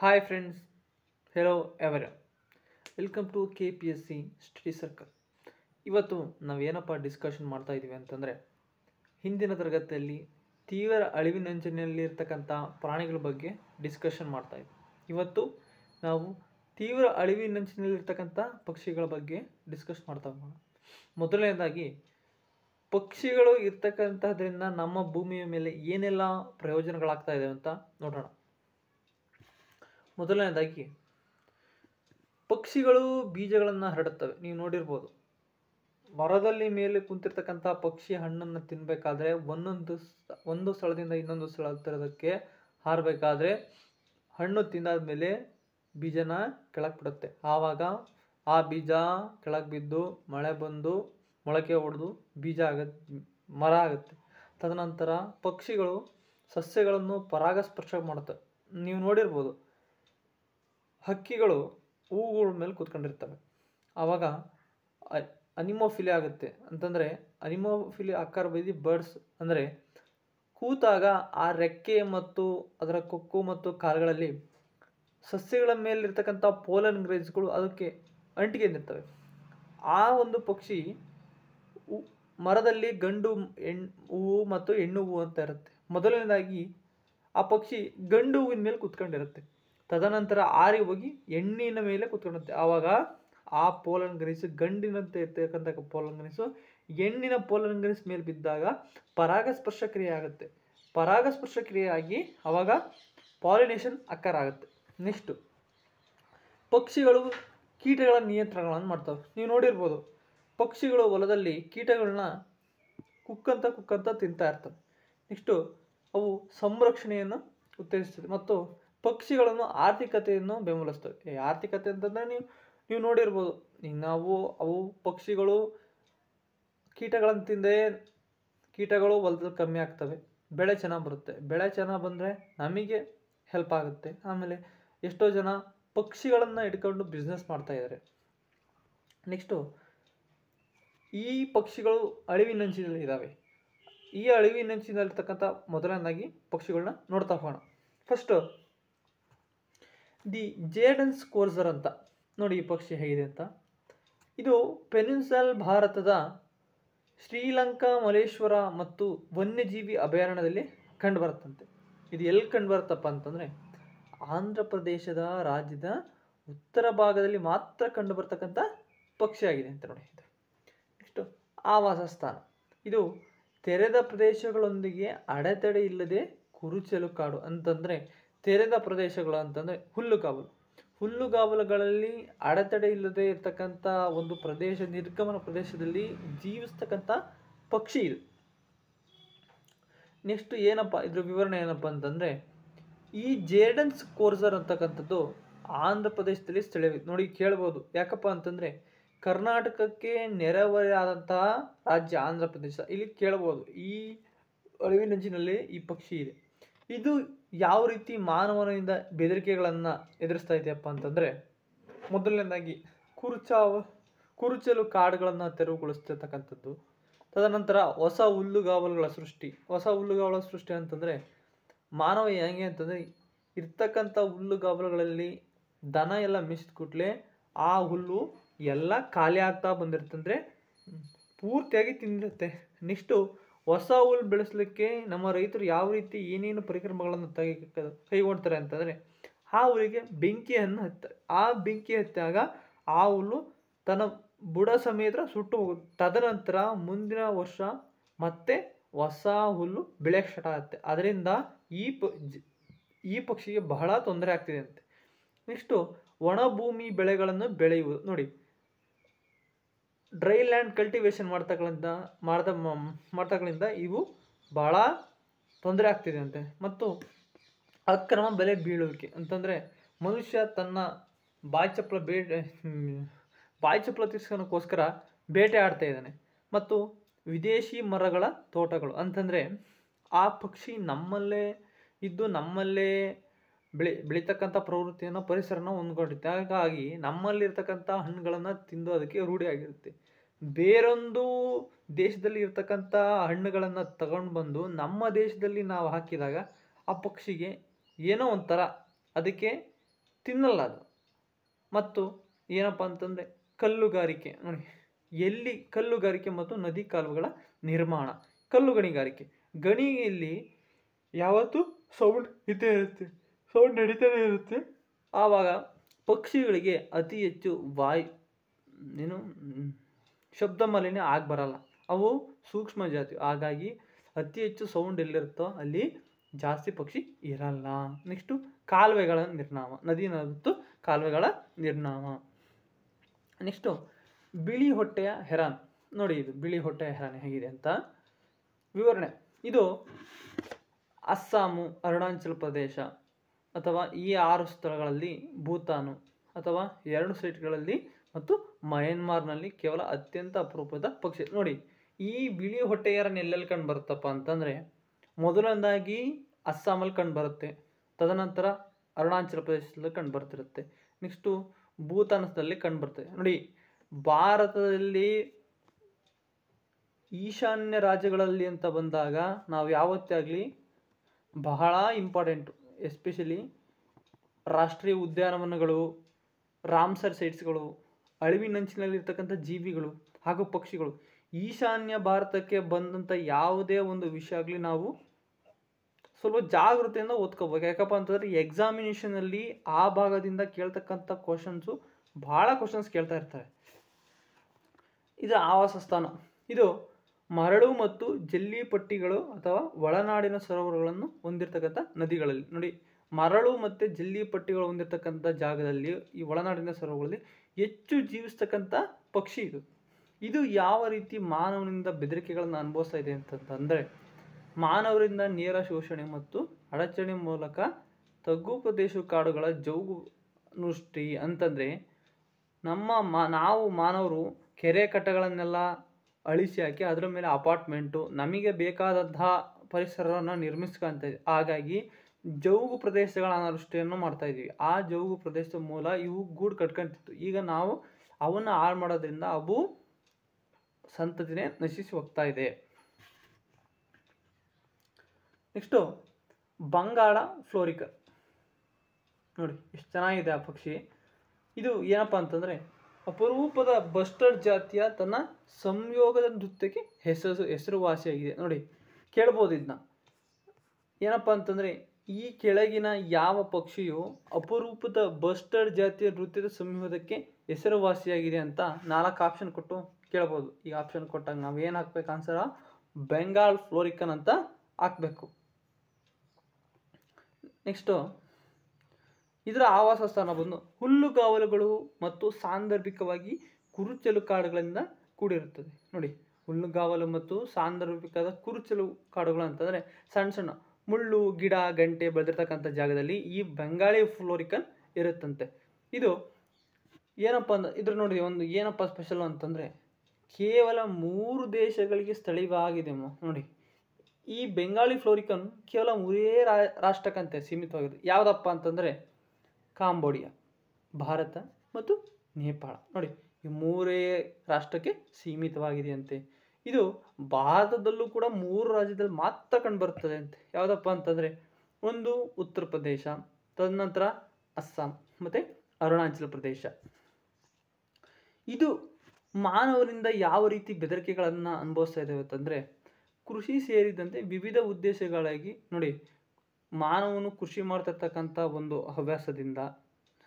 hi friends hello Hi welcome to K P S C study circle ಇವತ್ತು ನಾವೇನಪ್ಪ discussion ಮಾಡ್ತಾ ಇದ್ದೀವಿ ಅಂತಂದರೆ ಹಿಂದಿನ ತರಗತಿಯಲ್ಲಿ ತೀವ್ರ ಅಳಿವಿನಂಚಿನಲ್ಲಿರ್ತಕ್ಕಂಥ ಪ್ರಾಣಿಗಳ ಬಗ್ಗೆ ಡಿಸ್ಕಷನ್ ಮಾಡ್ತಾ ಇದ್ವಿ ಇವತ್ತು ನಾವು ತೀವ್ರ ಅಳಿವಿನಂಚಿನಲ್ಲಿರ್ತಕ್ಕಂಥ ಪಕ್ಷಿಗಳ ಬಗ್ಗೆ ಡಿಸ್ಕಸ್ ಮಾಡ್ತಾ ಹೋಗೋಣ ಮೊದಲನೇದಾಗಿ ಪಕ್ಷಿಗಳು ಇರ್ತಕ್ಕಂಥದ್ರಿಂದ ನಮ್ಮ ಭೂಮಿಯ ಮೇಲೆ ಏನೆಲ್ಲ ಪ್ರಯೋಜನಗಳಾಗ್ತಾ ಇದೆ ಅಂತ ನೋಡೋಣ ಮೊದಲನೇದಾಗಿ ಪಕ್ಷಿಗಳು ಬೀಜಗಳನ್ನು ಹರಡುತ್ತವೆ ನೀವು ನೋಡಿರ್ಬೋದು ಮರದಲ್ಲಿ ಮೇಲೆ ಕುಂತಿರ್ತಕ್ಕಂಥ ಪಕ್ಷಿ ಹಣ್ಣನ್ನು ತಿನ್ನಬೇಕಾದ್ರೆ ಒಂದೊಂದು ಒಂದು ಸ್ಥಳದಿಂದ ಇನ್ನೊಂದು ಸ್ಥಳ ತರೋದಕ್ಕೆ ಹಾರಬೇಕಾದ್ರೆ ಹಣ್ಣು ತಿಂದಾದ ಮೇಲೆ ಬೀಜನ ಕೆಳಗೆ ಬಿಡುತ್ತೆ ಆವಾಗ ಆ ಬೀಜ ಕೆಳಗೆ ಬಿದ್ದು ಮಳೆ ಬಂದು ಮೊಳಕೆ ಹೊಡೆದು ಬೀಜ ಆಗ ಮರ ಆಗುತ್ತೆ ತದನಂತರ ಪಕ್ಷಿಗಳು ಸಸ್ಯಗಳನ್ನು ಪರಾಗಸ್ಪರ್ಶ ಮಾಡುತ್ತೆ ನೀವು ನೋಡಿರ್ಬೋದು ಹಕ್ಕಿಗಳು ಹೂಗಳ ಮೇಲೆ ಕೂತ್ಕೊಂಡಿರ್ತವೆ ಆವಾಗ ಅನಿಮೋಫಿಲಿ ಆಗುತ್ತೆ ಅಂತಂದರೆ ಅನಿಮೋಫಿಲಿ ಆಕಾರ ಬೈದಿ ಬರ್ಡ್ಸ್ ಅಂದರೆ ಕೂತಾಗ ಆ ರೆಕ್ಕೆ ಮತ್ತು ಅದರ ಕೊಕ್ಕು ಮತ್ತು ಕಾಲುಗಳಲ್ಲಿ ಸಸ್ಯಗಳ ಮೇಲಿರ್ತಕ್ಕಂಥ ಪೋಲನ್ ಗ್ರೇಜ್ಗಳು ಅದಕ್ಕೆ ಅಂಟಿಗೆ ನಿರ್ತವೆ ಆ ಒಂದು ಪಕ್ಷಿ ಮರದಲ್ಲಿ ಗಂಡು ಹೆಣ್ ಹೂವು ಮತ್ತು ಹೆಣ್ಣು ಹೂವು ಅಂತ ಇರುತ್ತೆ ಮೊದಲನೇದಾಗಿ ಆ ಪಕ್ಷಿ ಗಂಡು ಹೂವಿನ ಮೇಲೆ ಕೂತ್ಕೊಂಡಿರುತ್ತೆ ತದನಂತರ ಆರಿ ಹೋಗಿ ಹೆಣ್ಣಿನ ಮೇಲೆ ಕುತ್ಕೊಳ್ಳುತ್ತೆ ಆವಾಗ ಆ ಪೋಲಂಗರಿಸು ಗಂಡಿನಂತೆ ಇರ್ತಕ್ಕಂಥ ಪೋಲಂಗರಿಸು ಹೆಣ್ಣಿನ ಪೋಲಂಗರಿಸ್ ಮೇಲೆ ಬಿದ್ದಾಗ ಪರಾಗಸ್ಪರ್ಶ ಕ್ರಿಯೆ ಆಗುತ್ತೆ ಪರಾಗಸ್ಪರ್ಶ ಕ್ರಿಯೆ ಆಗಿ ಆವಾಗ ಪಾಲಿನೇಷನ್ ಅಕ್ಕರ ಆಗುತ್ತೆ ನೆಕ್ಸ್ಟು ಪಕ್ಷಿಗಳು ಕೀಟಗಳ ನಿಯಂತ್ರಣಗಳನ್ನು ಮಾಡ್ತವೆ ನೀವು ನೋಡಿರ್ಬೋದು ಪಕ್ಷಿಗಳು ಹೊಲದಲ್ಲಿ ಕೀಟಗಳನ್ನ ಕುಕ್ಕಂತ ಕುಕ್ಕಂತ ತಿಂತಾ ಇರ್ತವೆ ನೆಕ್ಸ್ಟು ಅವು ಸಂರಕ್ಷಣೆಯನ್ನು ಉತ್ತೇಜಿಸ್ತದೆ ಮತ್ತು ಪಕ್ಷಿಗಳನ್ನು ಆರ್ಥಿಕತೆಯನ್ನು ಬೆಂಬಲಿಸ್ತವೆ ಆರ್ಥಿಕತೆ ಅಂತಂದ್ರೆ ನೀವು ನೀವು ನೋಡಿರ್ಬೋದು ಈಗ ನಾವು ಅವು ಪಕ್ಷಿಗಳು ಕೀಟಗಳನ್ನು ತಿಂದೇ ಕೀಟಗಳು ಹೊಲದಲ್ಲಿ ಕಮ್ಮಿ ಆಗ್ತವೆ ಬೆಳೆ ಚೆನ್ನಾಗಿ ಬರುತ್ತೆ ಬೆಳೆ ಚೆನ್ನಾಗಿ ಬಂದರೆ ನಮಗೆ ಹೆಲ್ಪ್ ಆಗುತ್ತೆ ಆಮೇಲೆ ಎಷ್ಟೋ ಜನ ಪಕ್ಷಿಗಳನ್ನು ಇಟ್ಕೊಂಡು ಬಿಸ್ನೆಸ್ ಇದ್ದಾರೆ ನೆಕ್ಸ್ಟು ಈ ಪಕ್ಷಿಗಳು ಅಳಿವಿನಂಚಿನಲ್ಲಿ ಇದ್ದಾವೆ ಈ ಅಳಿವಿನಂಚಿನಲ್ಲಿರ್ತಕ್ಕಂಥ ಮೊದಲನೇದಾಗಿ ಪಕ್ಷಿಗಳನ್ನ ನೋಡ್ತಾ ಹೋಗೋಣ ಫಸ್ಟು ದಿ ಜೇಡನ್ಸ್ ಕೋರ್ಸರ್ ಅಂತ ನೋಡಿ ಈ ಪಕ್ಷಿ ಹೇಗಿದೆ ಅಂತ ಇದು ಪೆನಿನ್ಸಲ್ ಭಾರತದ ಶ್ರೀಲಂಕಾ ಮಲೇಶ್ವರ ಮತ್ತು ವನ್ಯಜೀವಿ ಅಭಯಾರಣ್ಯದಲ್ಲಿ ಕಂಡುಬರುತ್ತಂತೆ ಇದು ಎಲ್ಲಿ ಕಂಡುಬರುತ್ತಪ್ಪ ಅಂತಂದರೆ ಆಂಧ್ರ ಪ್ರದೇಶದ ರಾಜ್ಯದ ಉತ್ತರ ಭಾಗದಲ್ಲಿ ಮಾತ್ರ ಪಕ್ಷಿ ಆಗಿದೆ ಅಂತ ನೋಡಿ ಇದು ನೆಕ್ಸ್ಟು ಆವಾಸ ಸ್ಥಾನ ಇದು ತೆರೆದ ಪ್ರದೇಶಗಳೊಂದಿಗೆ ಅಡೆತಡೆ ಇಲ್ಲದೆ ಕುರುಚಲು ಕಾಡು ಅಂತಂದರೆ ತೆರೆದ ಪ್ರದೇಶಗಳು ಅಂತಂದರೆ ಹುಲ್ಲುಗಾವಲು ಹುಲ್ಲುಗಾವಲುಗಳಲ್ಲಿ ಅಡೆತಡೆ ಇಲ್ಲದೆ ಇರತಕ್ಕಂಥ ಒಂದು ಪ್ರದೇಶ ನಿರ್ಗಮನ ಪ್ರದೇಶದಲ್ಲಿ ಜೀವಿಸ್ತಕ್ಕಂಥ ಪಕ್ಷಿ ಇದು ನೆಕ್ಸ್ಟ್ ಏನಪ್ಪ ಇದ್ರ ವಿವರಣೆ ಏನಪ್ಪ ಅಂತಂದರೆ ಈ ಜೇರ್ಡನ್ಸ್ ಕೋರ್ಸರ್ ಅಂತಕ್ಕಂಥದ್ದು ಆಂಧ್ರ ಪ್ರದೇಶದಲ್ಲಿ ಸ್ಥಳೀಯ ನೋಡಿ ಕೇಳ್ಬೋದು ಯಾಕಪ್ಪ ಅಂತಂದರೆ ಕರ್ನಾಟಕಕ್ಕೆ ನೆರೆಹೊರೆಯಾದಂತಹ ರಾಜ್ಯ ಆಂಧ್ರ ಪ್ರದೇಶ ಇಲ್ಲಿ ಕೇಳ್ಬೋದು ಈ ಅಳಿವಿನಂಚಿನಲ್ಲಿ ಈ ಪಕ್ಷಿ ಇದೆ ಇದು ಯಾವ ರೀತಿ ಮಾನವನಿಂದ ಬೆದರಿಕೆಗಳನ್ನು ಎದುರಿಸ್ತಾ ಇದೆಯಪ್ಪ ಅಂತಂದರೆ ಮೊದಲನೇದಾಗಿ ಕುರುಚಾವ ಕುರುಚಲು ಕಾಡುಗಳನ್ನು ತೆರವುಗೊಳಿಸ್ತಿರ್ತಕ್ಕಂಥದ್ದು ತದನಂತರ ಹೊಸ ಹುಲ್ಲುಗಾವಲುಗಳ ಸೃಷ್ಟಿ ಹೊಸ ಹುಲ್ಲುಗಾವಲ ಸೃಷ್ಟಿ ಅಂತಂದರೆ ಮಾನವ ಹೇಗೆ ಅಂತಂದರೆ ಇರ್ತಕ್ಕಂಥ ಹುಲ್ಲುಗಾವಲುಗಳಲ್ಲಿ ದನ ಎಲ್ಲ ಮಿಸಿದ ಕೂಡಲೇ ಆ ಹುಲ್ಲು ಎಲ್ಲ ಖಾಲಿ ಆಗ್ತಾ ಬಂದಿರ್ತಂದರೆ ಪೂರ್ತಿಯಾಗಿ ತಿಂದಿರುತ್ತೆ ನೆಕ್ಸ್ಟು ಹೊಸ ಹುಲ್ ಬೆಳೆಸಲಿಕ್ಕೆ ನಮ್ಮ ರೈತರು ಯಾವ ರೀತಿ ಏನೇನು ಪರಿಕ್ರಮಗಳನ್ನು ತೆಗೆ ಕೈಗೊಳ್ತಾರೆ ಅಂತಂದರೆ ಆ ಹುಲಿಗೆ ಬೆಂಕಿಯನ್ನು ಹತ್ತಾರೆ ಆ ಬೆಂಕಿ ಹತ್ತಾಗ ಆ ಹುಲ್ಲು ತನ್ನ ಬುಡ ಸಮೇತ ಸುಟ್ಟು ಹೋಗುತ್ತೆ ತದನಂತರ ಮುಂದಿನ ವರ್ಷ ಮತ್ತೆ ಹೊಸ ಹುಲ್ಲು ಬೆಳೆಯಕ್ಕೆ ಸ್ಟಾರ್ಟ್ ಆಗುತ್ತೆ ಅದರಿಂದ ಈ ಪ ಈ ಪಕ್ಷಿಗೆ ಬಹಳ ತೊಂದರೆ ಆಗ್ತಿದೆ ಅಂತೆ ನೆಕ್ಸ್ಟು ಒಣ ಭೂಮಿ ಬೆಳೆಗಳನ್ನು ಬೆಳೆಯುವುದು ನೋಡಿ ಡ್ರೈ ಲ್ಯಾಂಡ್ ಕಲ್ಟಿವೇಶನ್ ಮಾಡ್ತಕ್ಕಂಥ ಮಾಡ್ದ ಮಾಡ್ತಕ್ಕಂಥ ಇವು ಭಾಳ ತೊಂದರೆ ಆಗ್ತಿದೆ ಅಂತೆ ಮತ್ತು ಅಕ್ರಮ ಬೆಲೆ ಬೀಳುವಿಕೆ ಅಂತಂದರೆ ಮನುಷ್ಯ ತನ್ನ ಬಾಯಿ ಚಪ್ಪಲ ಬೇಟೆ ಬಾಯಿ ಚಪ್ಪಲ ತಿರ್ಸ್ಕೋಕ್ಕೋಸ್ಕರ ಬೇಟೆ ಆಡ್ತಾ ಇದ್ದಾನೆ ಮತ್ತು ವಿದೇಶಿ ಮರಗಳ ತೋಟಗಳು ಅಂತಂದರೆ ಆ ಪಕ್ಷಿ ನಮ್ಮಲ್ಲೇ ಇದ್ದು ನಮ್ಮಲ್ಲೇ ಬೆಳಿ ಬೆಳೀತಕ್ಕಂಥ ಪ್ರವೃತ್ತಿಯನ್ನು ಪರಿಸರನ ಹೊಂದ್ಕೊಂಡಿರುತ್ತೆ ಹಾಗಾಗಿ ನಮ್ಮಲ್ಲಿರ್ತಕ್ಕಂಥ ಹಣ್ಣುಗಳನ್ನು ತಿಂದು ಅದಕ್ಕೆ ರೂಢಿಯಾಗಿರುತ್ತೆ ಬೇರೊಂದು ದೇಶದಲ್ಲಿ ಇರ್ತಕ್ಕಂಥ ಹಣ್ಣುಗಳನ್ನು ತಗೊಂಡು ಬಂದು ನಮ್ಮ ದೇಶದಲ್ಲಿ ನಾವು ಹಾಕಿದಾಗ ಆ ಪಕ್ಷಿಗೆ ಏನೋ ಒಂಥರ ಅದಕ್ಕೆ ತಿನ್ನಲ್ಲ ಅದು ಮತ್ತು ಏನಪ್ಪ ಅಂತಂದರೆ ಕಲ್ಲುಗಾರಿಕೆ ನೋಡಿ ಎಲ್ಲಿ ಕಲ್ಲುಗಾರಿಕೆ ಮತ್ತು ನದಿ ಕಾಲುವೆಗಳ ನಿರ್ಮಾಣ ಕಲ್ಲು ಗಣಿಗಾರಿಕೆ ಗಣಿಯಲ್ಲಿ ಯಾವತ್ತೂ ಸೌಂಡ್ ಇದ್ದೇ ಇರುತ್ತೆ ಸೌಂಡ್ ನಡೀತಾನೆ ಇರುತ್ತೆ ಆವಾಗ ಪಕ್ಷಿಗಳಿಗೆ ಅತಿ ಹೆಚ್ಚು ವಾಯು ಏನು ಶಬ್ದ ಮಾಲಿನ್ಯ ಆಗಿ ಬರಲ್ಲ ಅವು ಸೂಕ್ಷ್ಮ ಜಾತಿ ಹಾಗಾಗಿ ಅತಿ ಹೆಚ್ಚು ಸೌಂಡ್ ಎಲ್ಲಿರುತ್ತೋ ಅಲ್ಲಿ ಜಾಸ್ತಿ ಪಕ್ಷಿ ಇರಲ್ಲ ನೆಕ್ಸ್ಟು ಕಾಲುವೆಗಳ ನಿರ್ನಾಮ ನದಿ ಕಾಲುವೆಗಳ ನಿರ್ನಾಮ ನೆಕ್ಸ್ಟು ಬಿಳಿ ಹೊಟ್ಟೆಯ ಹೆರಾನ್ ನೋಡಿ ಇದು ಬಿಳಿ ಹೊಟ್ಟೆಯ ಹೆರಾನ್ ಹೇಗಿದೆ ಅಂತ ವಿವರಣೆ ಇದು ಅಸ್ಸಾಮು ಅರುಣಾಚಲ ಪ್ರದೇಶ ಅಥವಾ ಈ ಆರು ಸ್ಥಳಗಳಲ್ಲಿ ಭೂತಾನು ಅಥವಾ ಎರಡು ಸೈಟ್ಗಳಲ್ಲಿ ಮತ್ತು ಮಯನ್ಮಾರ್ನಲ್ಲಿ ಕೇವಲ ಅತ್ಯಂತ ಅಪರೂಪದ ಪಕ್ಷಿ ನೋಡಿ ಈ ಬಿಳಿ ಹೊಟ್ಟೆಯರ ಎಲ್ಲೆಲ್ಲಿ ಕಂಡು ಬರುತ್ತಪ್ಪ ಅಂತಂದರೆ ಮೊದಲನೇದಾಗಿ ಅಸ್ಸಾಮಲ್ಲಿ ಕಂಡುಬರುತ್ತೆ ತದನಂತರ ಅರುಣಾಚಲ ಪ್ರದೇಶದಲ್ಲಿ ಕಂಡು ಬರ್ತಿರುತ್ತೆ ನೆಕ್ಸ್ಟು ಭೂತಾನದಲ್ಲಿ ಕಂಡು ಬರ್ತದೆ ನೋಡಿ ಭಾರತದಲ್ಲಿ ಈಶಾನ್ಯ ರಾಜ್ಯಗಳಲ್ಲಿ ಅಂತ ಬಂದಾಗ ನಾವು ಯಾವತ್ತೇ ಆಗಲಿ ಬಹಳ ಇಂಪಾರ್ಟೆಂಟು ಎಸ್ಪೆಷಲಿ ರಾಷ್ಟ್ರೀಯ ಉದ್ಯಾನವನಗಳು ರಾಮ್ಸರ್ ಸೈಟ್ಸ್ಗಳು ಅಳಿವಿನಂಚಿನಲ್ಲಿರ್ತಕ್ಕಂಥ ಜೀವಿಗಳು ಹಾಗೂ ಪಕ್ಷಿಗಳು ಈಶಾನ್ಯ ಭಾರತಕ್ಕೆ ಬಂದಂಥ ಯಾವುದೇ ಒಂದು ವಿಷಯ ಆಗಲಿ ನಾವು ಸ್ವಲ್ಪ ಜಾಗೃತೆಯಿಂದ ಓದ್ಕೋಬೇಕು ಯಾಕಪ್ಪ ಅಂತಂದರೆ ಎಕ್ಸಾಮಿನೇಷನಲ್ಲಿ ಆ ಭಾಗದಿಂದ ಕೇಳ್ತಕ್ಕಂಥ ಕ್ವಶನ್ಸು ಭಾಳ ಕ್ವಶನ್ಸ್ ಕೇಳ್ತಾ ಇರ್ತಾರೆ ಇದು ಆವಾಸ ಸ್ಥಾನ ಇದು ಮರಳು ಮತ್ತು ಜಲ್ಲಿ ಪಟ್ಟಿಗಳು ಅಥವಾ ಒಳನಾಡಿನ ಸರೋವರಗಳನ್ನು ಹೊಂದಿರತಕ್ಕಂಥ ನದಿಗಳಲ್ಲಿ ನೋಡಿ ಮರಳು ಮತ್ತು ಜಲ್ಲಿ ಪಟ್ಟಿಗಳು ಹೊಂದಿರತಕ್ಕಂಥ ಜಾಗದಲ್ಲಿ ಈ ಒಳನಾಡಿನ ಸರೋವರಗಳಲ್ಲಿ ಹೆಚ್ಚು ಜೀವಿಸ್ತಕ್ಕಂಥ ಪಕ್ಷಿ ಇದು ಇದು ಯಾವ ರೀತಿ ಮಾನವನಿಂದ ಬೆದರಿಕೆಗಳನ್ನು ಅನುಭವಿಸ್ತಾ ಇದೆ ಅಂತಂತಂದರೆ ಮಾನವರಿಂದ ನೇರ ಶೋಷಣೆ ಮತ್ತು ಅಡಚಣೆ ಮೂಲಕ ತಗ್ಗು ಪ್ರದೇಶ ಕಾಡುಗಳ ಜೌಗು ನೃಷ್ಟಿ ಅಂತಂದರೆ ನಮ್ಮ ಮಾ ನಾವು ಮಾನವರು ಕೆರೆ ಕಟ್ಟಗಳನ್ನೆಲ್ಲ ಅಳಿಸಿ ಹಾಕಿ ಅದರ ಮೇಲೆ ಅಪಾರ್ಟ್ಮೆಂಟು ನಮಗೆ ಬೇಕಾದಂತಹ ಪರಿಸರವನ್ನು ನಿರ್ಮಿಸ್ಕೊಂತ ಹಾಗಾಗಿ ಜೌಗು ಪ್ರದೇಶಗಳ ಅನಾವೃಷ್ಟಿಯನ್ನು ಮಾಡ್ತಾ ಇದ್ವಿ ಆ ಜೌಗು ಪ್ರದೇಶದ ಮೂಲ ಇವು ಗೂಡು ಕಟ್ಕೊಂತಿತ್ತು ಈಗ ನಾವು ಅವನ್ನು ಹಾಳು ಮಾಡೋದ್ರಿಂದ ಅವು ಸಂತತಿನೇ ನಶಿಸಿ ಹೋಗ್ತಾ ಇದೆ ನೆಕ್ಸ್ಟು ಬಂಗಾಳ ಫ್ಲೋರಿಕ ನೋಡಿ ಎಷ್ಟು ಚೆನ್ನಾಗಿದೆ ಆ ಪಕ್ಷಿ ಇದು ಏನಪ್ಪ ಅಂತಂದರೆ ಅಪರೂಪದ ಬಸ್ಟರ್ ಜಾತಿಯ ತನ್ನ ಸಂಯೋಗದ ನೃತ್ಯಕ್ಕೆ ಹೆಸರು ಹೆಸರುವಾಸಿಯಾಗಿದೆ ನೋಡಿ ಕೇಳ್ಬೋದು ಇದನ್ನ ಏನಪ್ಪ ಅಂತಂದರೆ ಈ ಕೆಳಗಿನ ಯಾವ ಪಕ್ಷಿಯು ಅಪರೂಪದ ಬಸ್ಟರ್ ಜಾತಿಯ ನೃತ್ಯದ ಸಂಯೋಗಕ್ಕೆ ಹೆಸರುವಾಸಿಯಾಗಿದೆ ಅಂತ ನಾಲ್ಕು ಆಪ್ಷನ್ ಕೊಟ್ಟು ಕೇಳ್ಬೋದು ಈ ಆಪ್ಷನ್ ಕೊಟ್ಟಾಗ ನಾವು ಏನು ಹಾಕ್ಬೇಕು ಆನ್ಸರ್ ಬೆಂಗಾಲ್ ಫ್ಲೋರಿಕನ್ ಅಂತ ಹಾಕಬೇಕು ನೆಕ್ಸ್ಟು ಇದರ ಆವಾಸ ಸ್ಥಾನ ಬಂದು ಹುಲ್ಲುಗಾವಲುಗಳು ಮತ್ತು ಸಾಂದರ್ಭಿಕವಾಗಿ ಕುರುಚಲು ಕಾಡುಗಳಿಂದ ಕೂಡಿರುತ್ತದೆ ನೋಡಿ ಹುಲ್ಲುಗಾವಲು ಮತ್ತು ಸಾಂದರ್ಭಿಕದ ಕುರುಚಲು ಕಾಡುಗಳು ಅಂತಂದರೆ ಸಣ್ಣ ಸಣ್ಣ ಮುಳ್ಳು ಗಿಡ ಗಂಟೆ ಬೆಳೆದಿರ್ತಕ್ಕಂಥ ಜಾಗದಲ್ಲಿ ಈ ಬೆಂಗಾಳಿ ಫ್ಲೋರಿಕನ್ ಇರುತ್ತಂತೆ ಇದು ಏನಪ್ಪ ಅಂದ್ರೆ ಇದ್ರ ನೋಡಿ ಒಂದು ಏನಪ್ಪ ಸ್ಪೆಷಲ್ ಅಂತಂದರೆ ಕೇವಲ ಮೂರು ದೇಶಗಳಿಗೆ ಸ್ಥಳೀಯವಾಗಿದೆ ನೋಡಿ ಈ ಬೆಂಗಾಳಿ ಫ್ಲೋರಿಕನ್ ಕೇವಲ ಮೂರೇ ರಾಷ್ಟ್ರಕ್ಕಂತೆ ಸೀಮಿತವಾಗಿದೆ ಯಾವುದಪ್ಪ ಅಂತಂದರೆ ಕಾಂಬೋಡಿಯಾ ಭಾರತ ಮತ್ತು ನೇಪಾಳ ನೋಡಿ ಈ ಮೂರೇ ರಾಷ್ಟ್ರಕ್ಕೆ ಸೀಮಿತವಾಗಿದೆಯಂತೆ ಇದು ಭಾರತದಲ್ಲೂ ಕೂಡ ಮೂರು ರಾಜ್ಯದಲ್ಲಿ ಮಾತ್ರ ಕಂಡುಬರುತ್ತದೆ ಅಂತ ಯಾವುದಪ್ಪ ಅಂತಂದರೆ ಒಂದು ಉತ್ತರ ಪ್ರದೇಶ ತದನಂತರ ಅಸ್ಸಾಂ ಮತ್ತು ಅರುಣಾಚಲ ಪ್ರದೇಶ ಇದು ಮಾನವರಿಂದ ಯಾವ ರೀತಿ ಬೆದರಿಕೆಗಳನ್ನು ಅನುಭವಿಸ್ತಾ ಇದ್ದೇವೆ ಅಂತಂದರೆ ಕೃಷಿ ಸೇರಿದಂತೆ ವಿವಿಧ ಉದ್ದೇಶಗಳಾಗಿ ನೋಡಿ ಮಾನವನು ಕೃಷಿ ಮಾಡ್ತಿರ್ತಕ್ಕಂಥ ಒಂದು ಹವ್ಯಾಸದಿಂದ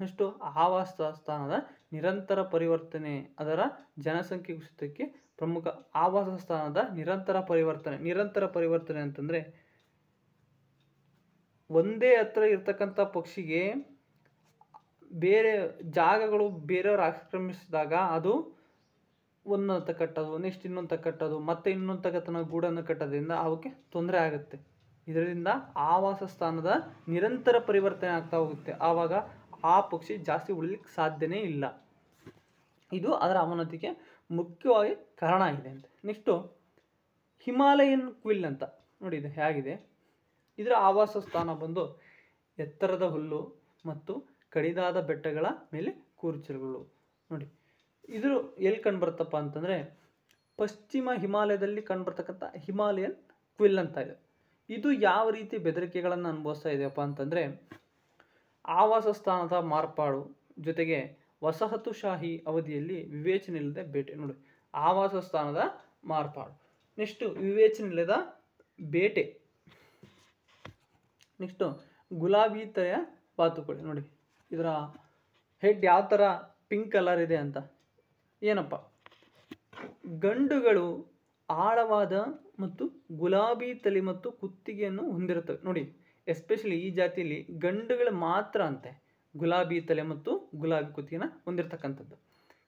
ಅಷ್ಟು ಆವಾಸ ಸ್ಥಾನದ ನಿರಂತರ ಪರಿವರ್ತನೆ ಅದರ ಜನಸಂಖ್ಯೆ ಕುಸಿತಕ್ಕೆ ಪ್ರಮುಖ ಆವಾಸ ಸ್ಥಾನದ ನಿರಂತರ ಪರಿವರ್ತನೆ ನಿರಂತರ ಪರಿವರ್ತನೆ ಅಂತಂದರೆ ಒಂದೇ ಹತ್ರ ಇರ್ತಕ್ಕಂಥ ಪಕ್ಷಿಗೆ ಬೇರೆ ಜಾಗಗಳು ಬೇರೆಯವ್ರು ಆಕ್ರಮಿಸಿದಾಗ ಅದು ಒಂದೊಂದು ಕಟ್ಟೋದು ನೆಕ್ಸ್ಟ್ ಇನ್ನೊಂದು ಕಟ್ಟೋದು ಮತ್ತೆ ಇನ್ನೊಂದು ತಕ್ಕ ಗೂಡನ್ನು ಕಟ್ಟೋದ್ರಿಂದ ಅವಕ್ಕೆ ತೊಂದರೆ ಆಗುತ್ತೆ ಇದರಿಂದ ಆವಾಸ ಸ್ಥಾನದ ನಿರಂತರ ಪರಿವರ್ತನೆ ಆಗ್ತಾ ಹೋಗುತ್ತೆ ಆವಾಗ ಆ ಪಕ್ಷಿ ಜಾಸ್ತಿ ಉಳಿಲಿಕ್ಕೆ ಸಾಧ್ಯನೇ ಇಲ್ಲ ಇದು ಅದರ ಅವನತಿಗೆ ಮುಖ್ಯವಾಗಿ ಕಾರಣ ಆಗಿದೆ ಅಂತ ನೆಕ್ಸ್ಟು ಹಿಮಾಲಯನ್ ಕ್ವಿಲ್ ಅಂತ ನೋಡಿ ಇದು ಹೇಗಿದೆ ಇದರ ಆವಾಸ ಸ್ಥಾನ ಬಂದು ಎತ್ತರದ ಹುಲ್ಲು ಮತ್ತು ಕಡಿದಾದ ಬೆಟ್ಟಗಳ ಮೇಲೆ ಕೂರ್ಚಲುಗಳು ನೋಡಿ ಇದು ಎಲ್ಲಿ ಕಂಡುಬರ್ತಪ್ಪ ಅಂತಂದರೆ ಪಶ್ಚಿಮ ಹಿಮಾಲಯದಲ್ಲಿ ಕಂಡುಬರ್ತಕ್ಕಂಥ ಹಿಮಾಲಯನ್ ಕ್ವಿಲ್ ಅಂತ ಇದೆ ಇದು ಯಾವ ರೀತಿ ಬೆದರಿಕೆಗಳನ್ನು ಅನುಭವಿಸ್ತಾ ಇದೆಯಪ್ಪ ಅಂತಂದರೆ ಆವಾಸ ಸ್ಥಾನದ ಮಾರ್ಪಾಡು ಜೊತೆಗೆ ವಸಾಹತುಶಾಹಿ ಅವಧಿಯಲ್ಲಿ ಇಲ್ಲದೆ ಬೇಟೆ ನೋಡಿ ಆವಾಸ ಸ್ಥಾನದ ಮಾರ್ಪಾಡು ನೆಕ್ಸ್ಟು ಇಲ್ಲದ ಬೇಟೆ ನೆಕ್ಸ್ಟು ಗುಲಾಬಿ ತಯ ಬಾತುಕೋಳಿ ನೋಡಿ ಇದರ ಹೆಡ್ ಯಾವ ಥರ ಪಿಂಕ್ ಕಲರ್ ಇದೆ ಅಂತ ಏನಪ್ಪ ಗಂಡುಗಳು ಆಳವಾದ ಮತ್ತು ಗುಲಾಬಿ ತಲೆ ಮತ್ತು ಕುತ್ತಿಗೆಯನ್ನು ಹೊಂದಿರುತ್ತವೆ ನೋಡಿ ಎಸ್ಪೆಷಲಿ ಈ ಜಾತಿಯಲ್ಲಿ ಗಂಡುಗಳು ಮಾತ್ರ ಅಂತೆ ಗುಲಾಬಿ ತಲೆ ಮತ್ತು ಗುಲಾಬಿ ಕುತ್ತಿನ ಹೊಂದಿರತಕ್ಕಂಥದ್ದು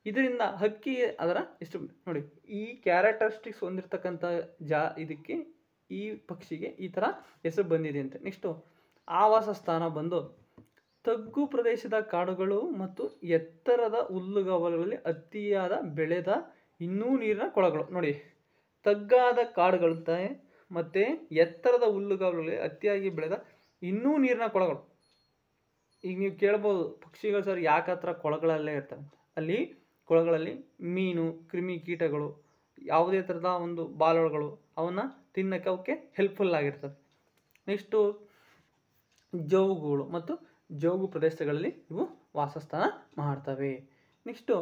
ಇದರಿಂದ ಹಕ್ಕಿ ಅದರ ಎಷ್ಟು ನೋಡಿ ಈ ಕ್ಯಾರೆಕ್ಟರಿಸ್ಟಿಕ್ಸ್ ಹೊಂದಿರತಕ್ಕಂಥ ಜಾ ಇದಕ್ಕೆ ಈ ಪಕ್ಷಿಗೆ ಈ ಥರ ಹೆಸರು ಬಂದಿದೆ ಅಂತೆ ನೆಕ್ಸ್ಟು ಆವಾಸ ಸ್ಥಾನ ಬಂದು ತಗ್ಗು ಪ್ರದೇಶದ ಕಾಡುಗಳು ಮತ್ತು ಎತ್ತರದ ಹುಲ್ಲುಗಾವಲುಗಳಲ್ಲಿ ಅತಿಯಾದ ಬೆಳೆದ ಇನ್ನೂ ನೀರಿನ ಕೊಳಗಳು ನೋಡಿ ತಗ್ಗಾದ ಕಾಡುಗಳಂತೆ ಮತ್ತು ಎತ್ತರದ ಹುಲ್ಲುಗಾವಲುಗಳಲ್ಲಿ ಅತಿಯಾಗಿ ಬೆಳೆದ ಇನ್ನೂ ನೀರಿನ ಕೊಳಗಳು ಈಗ ನೀವು ಕೇಳ್ಬೋದು ಪಕ್ಷಿಗಳು ಸರ್ ಯಾಕೆ ಹತ್ರ ಕೊಳಗಳಲ್ಲೇ ಇರ್ತವೆ ಅಲ್ಲಿ ಕೊಳಗಳಲ್ಲಿ ಮೀನು ಕ್ರಿಮಿ ಕೀಟಗಳು ಯಾವುದೇ ಥರದ ಒಂದು ಬಾಲಗಳು ಅವನ್ನ ತಿನ್ನಕ್ಕೆ ಅವಕ್ಕೆ ಹೆಲ್ಪ್ಫುಲ್ ಆಗಿರ್ತವೆ ನೆಕ್ಸ್ಟು ಜೋಗುಗಳು ಮತ್ತು ಜೋಗು ಪ್ರದೇಶಗಳಲ್ಲಿ ಇವು ವಾಸಸ್ಥಾನ ಮಾಡ್ತವೆ ನೆಕ್ಸ್ಟು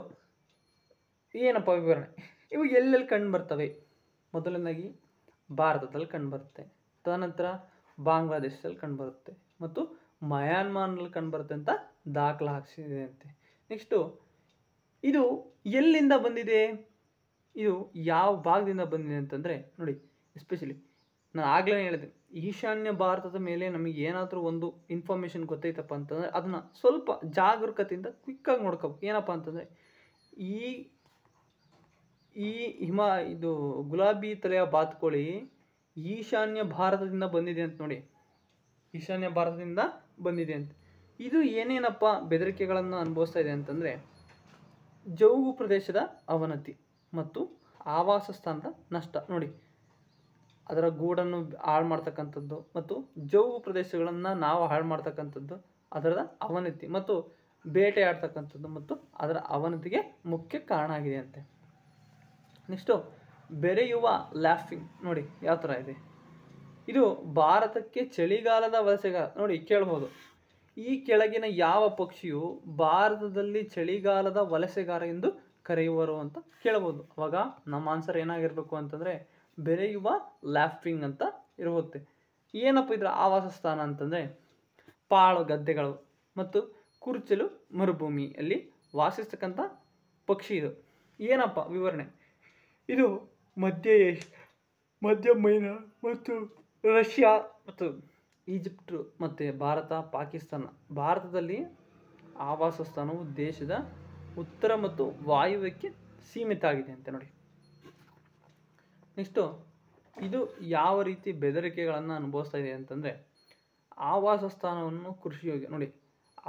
ಏನಪ್ಪ ವಿವರಣೆ ಇವು ಎಲ್ಲೆಲ್ಲಿ ಕಂಡು ಬರ್ತವೆ ಮೊದಲನೇದಾಗಿ ಭಾರತದಲ್ಲಿ ಕಂಡುಬರುತ್ತೆ ತದನಂತರ ಬಾಂಗ್ಲಾದೇಶದಲ್ಲಿ ಕಂಡುಬರುತ್ತೆ ಮತ್ತು ಮಯಾನ್ಮಾರ್ನಲ್ಲಿ ಕಂಡುಬರುತ್ತೆ ಅಂತ ದಾಖಲೆ ಹಾಕ್ಸಿದೆ ಅಂತೆ ನೆಕ್ಸ್ಟು ಇದು ಎಲ್ಲಿಂದ ಬಂದಿದೆ ಇದು ಯಾವ ಭಾಗದಿಂದ ಬಂದಿದೆ ಅಂತಂದರೆ ನೋಡಿ ಎಸ್ಪೆಷಲಿ ನಾನು ಆಗಲೇ ಹೇಳಿದೆ ಈಶಾನ್ಯ ಭಾರತದ ಮೇಲೆ ನಮಗೆ ಏನಾದರೂ ಒಂದು ಇನ್ಫಾರ್ಮೇಷನ್ ಗೊತ್ತೈತಪ್ಪ ಅಂತಂದರೆ ಅದನ್ನು ಸ್ವಲ್ಪ ಜಾಗರೂಕತೆಯಿಂದ ಕ್ವಿಕ್ಕಾಗಿ ನೋಡ್ಕೋಬೇಕು ಏನಪ್ಪ ಅಂತಂದರೆ ಈ ಈ ಹಿಮ ಇದು ಗುಲಾಬಿ ತಲೆಯ ಬಾತುಕೋಳಿ ಈಶಾನ್ಯ ಭಾರತದಿಂದ ಬಂದಿದೆ ಅಂತ ನೋಡಿ ಈಶಾನ್ಯ ಭಾರತದಿಂದ ಬಂದಿದೆ ಅಂತ ಇದು ಏನೇನಪ್ಪ ಬೆದರಿಕೆಗಳನ್ನು ಅನುಭವಿಸ್ತಾ ಇದೆ ಅಂತಂದರೆ ಜೌಗು ಪ್ರದೇಶದ ಅವನತಿ ಮತ್ತು ಆವಾಸ ಸ್ಥಾನದ ನಷ್ಟ ನೋಡಿ ಅದರ ಗೂಡನ್ನು ಹಾಳು ಮಾಡ್ತಕ್ಕಂಥದ್ದು ಮತ್ತು ಜೌಗು ಪ್ರದೇಶಗಳನ್ನು ನಾವು ಹಾಳು ಮಾಡ್ತಕ್ಕಂಥದ್ದು ಅದರ ಅವನತಿ ಮತ್ತು ಬೇಟೆ ಆಡ್ತಕ್ಕಂಥದ್ದು ಮತ್ತು ಅದರ ಅವನತಿಗೆ ಮುಖ್ಯ ಕಾರಣ ಆಗಿದೆ ಅಂತೆ ನೆಕ್ಸ್ಟು ಬೆರೆಯುವ ಲ್ಯಾಫಿಂಗ್ ನೋಡಿ ಯಾವ ಥರ ಇದೆ ಇದು ಭಾರತಕ್ಕೆ ಚಳಿಗಾಲದ ವಲಸೆಗಾರ ನೋಡಿ ಕೇಳ್ಬೋದು ಈ ಕೆಳಗಿನ ಯಾವ ಪಕ್ಷಿಯು ಭಾರತದಲ್ಲಿ ಚಳಿಗಾಲದ ವಲಸೆಗಾರ ಎಂದು ಕರೆಯುವರು ಅಂತ ಕೇಳ್ಬೋದು ಅವಾಗ ನಮ್ಮ ಆನ್ಸರ್ ಏನಾಗಿರ್ಬೇಕು ಅಂತಂದರೆ ಬೆರೆಯುವ ಲ್ಯಾಫಿಂಗ್ ಅಂತ ಇರುತ್ತೆ ಏನಪ್ಪ ಇದರ ಆವಾಸ ಸ್ಥಾನ ಅಂತಂದರೆ ಪಾಳು ಗದ್ದೆಗಳು ಮತ್ತು ಕುರ್ಚಲು ಮರುಭೂಮಿಯಲ್ಲಿ ವಾಸಿಸ್ತಕ್ಕಂಥ ಪಕ್ಷಿ ಇದು ಏನಪ್ಪ ವಿವರಣೆ ಇದು ಮಧ್ಯ ಮಧ್ಯ ಮೈನಾ ಮತ್ತು ರಷ್ಯಾ ಮತ್ತು ಈಜಿಪ್ಟ್ ಮತ್ತು ಭಾರತ ಪಾಕಿಸ್ತಾನ ಭಾರತದಲ್ಲಿ ಆವಾಸ ಸ್ಥಾನವು ದೇಶದ ಉತ್ತರ ಮತ್ತು ವಾಯುವ್ಯಕ್ಕೆ ಸೀಮಿತ ಆಗಿದೆ ಅಂತ ನೋಡಿ ನೆಕ್ಸ್ಟು ಇದು ಯಾವ ರೀತಿ ಬೆದರಿಕೆಗಳನ್ನು ಅನುಭವಿಸ್ತಾ ಇದೆ ಅಂತಂದರೆ ಆವಾಸ ಸ್ಥಾನವನ್ನು ಕೃಷಿಯೋಗಿ ನೋಡಿ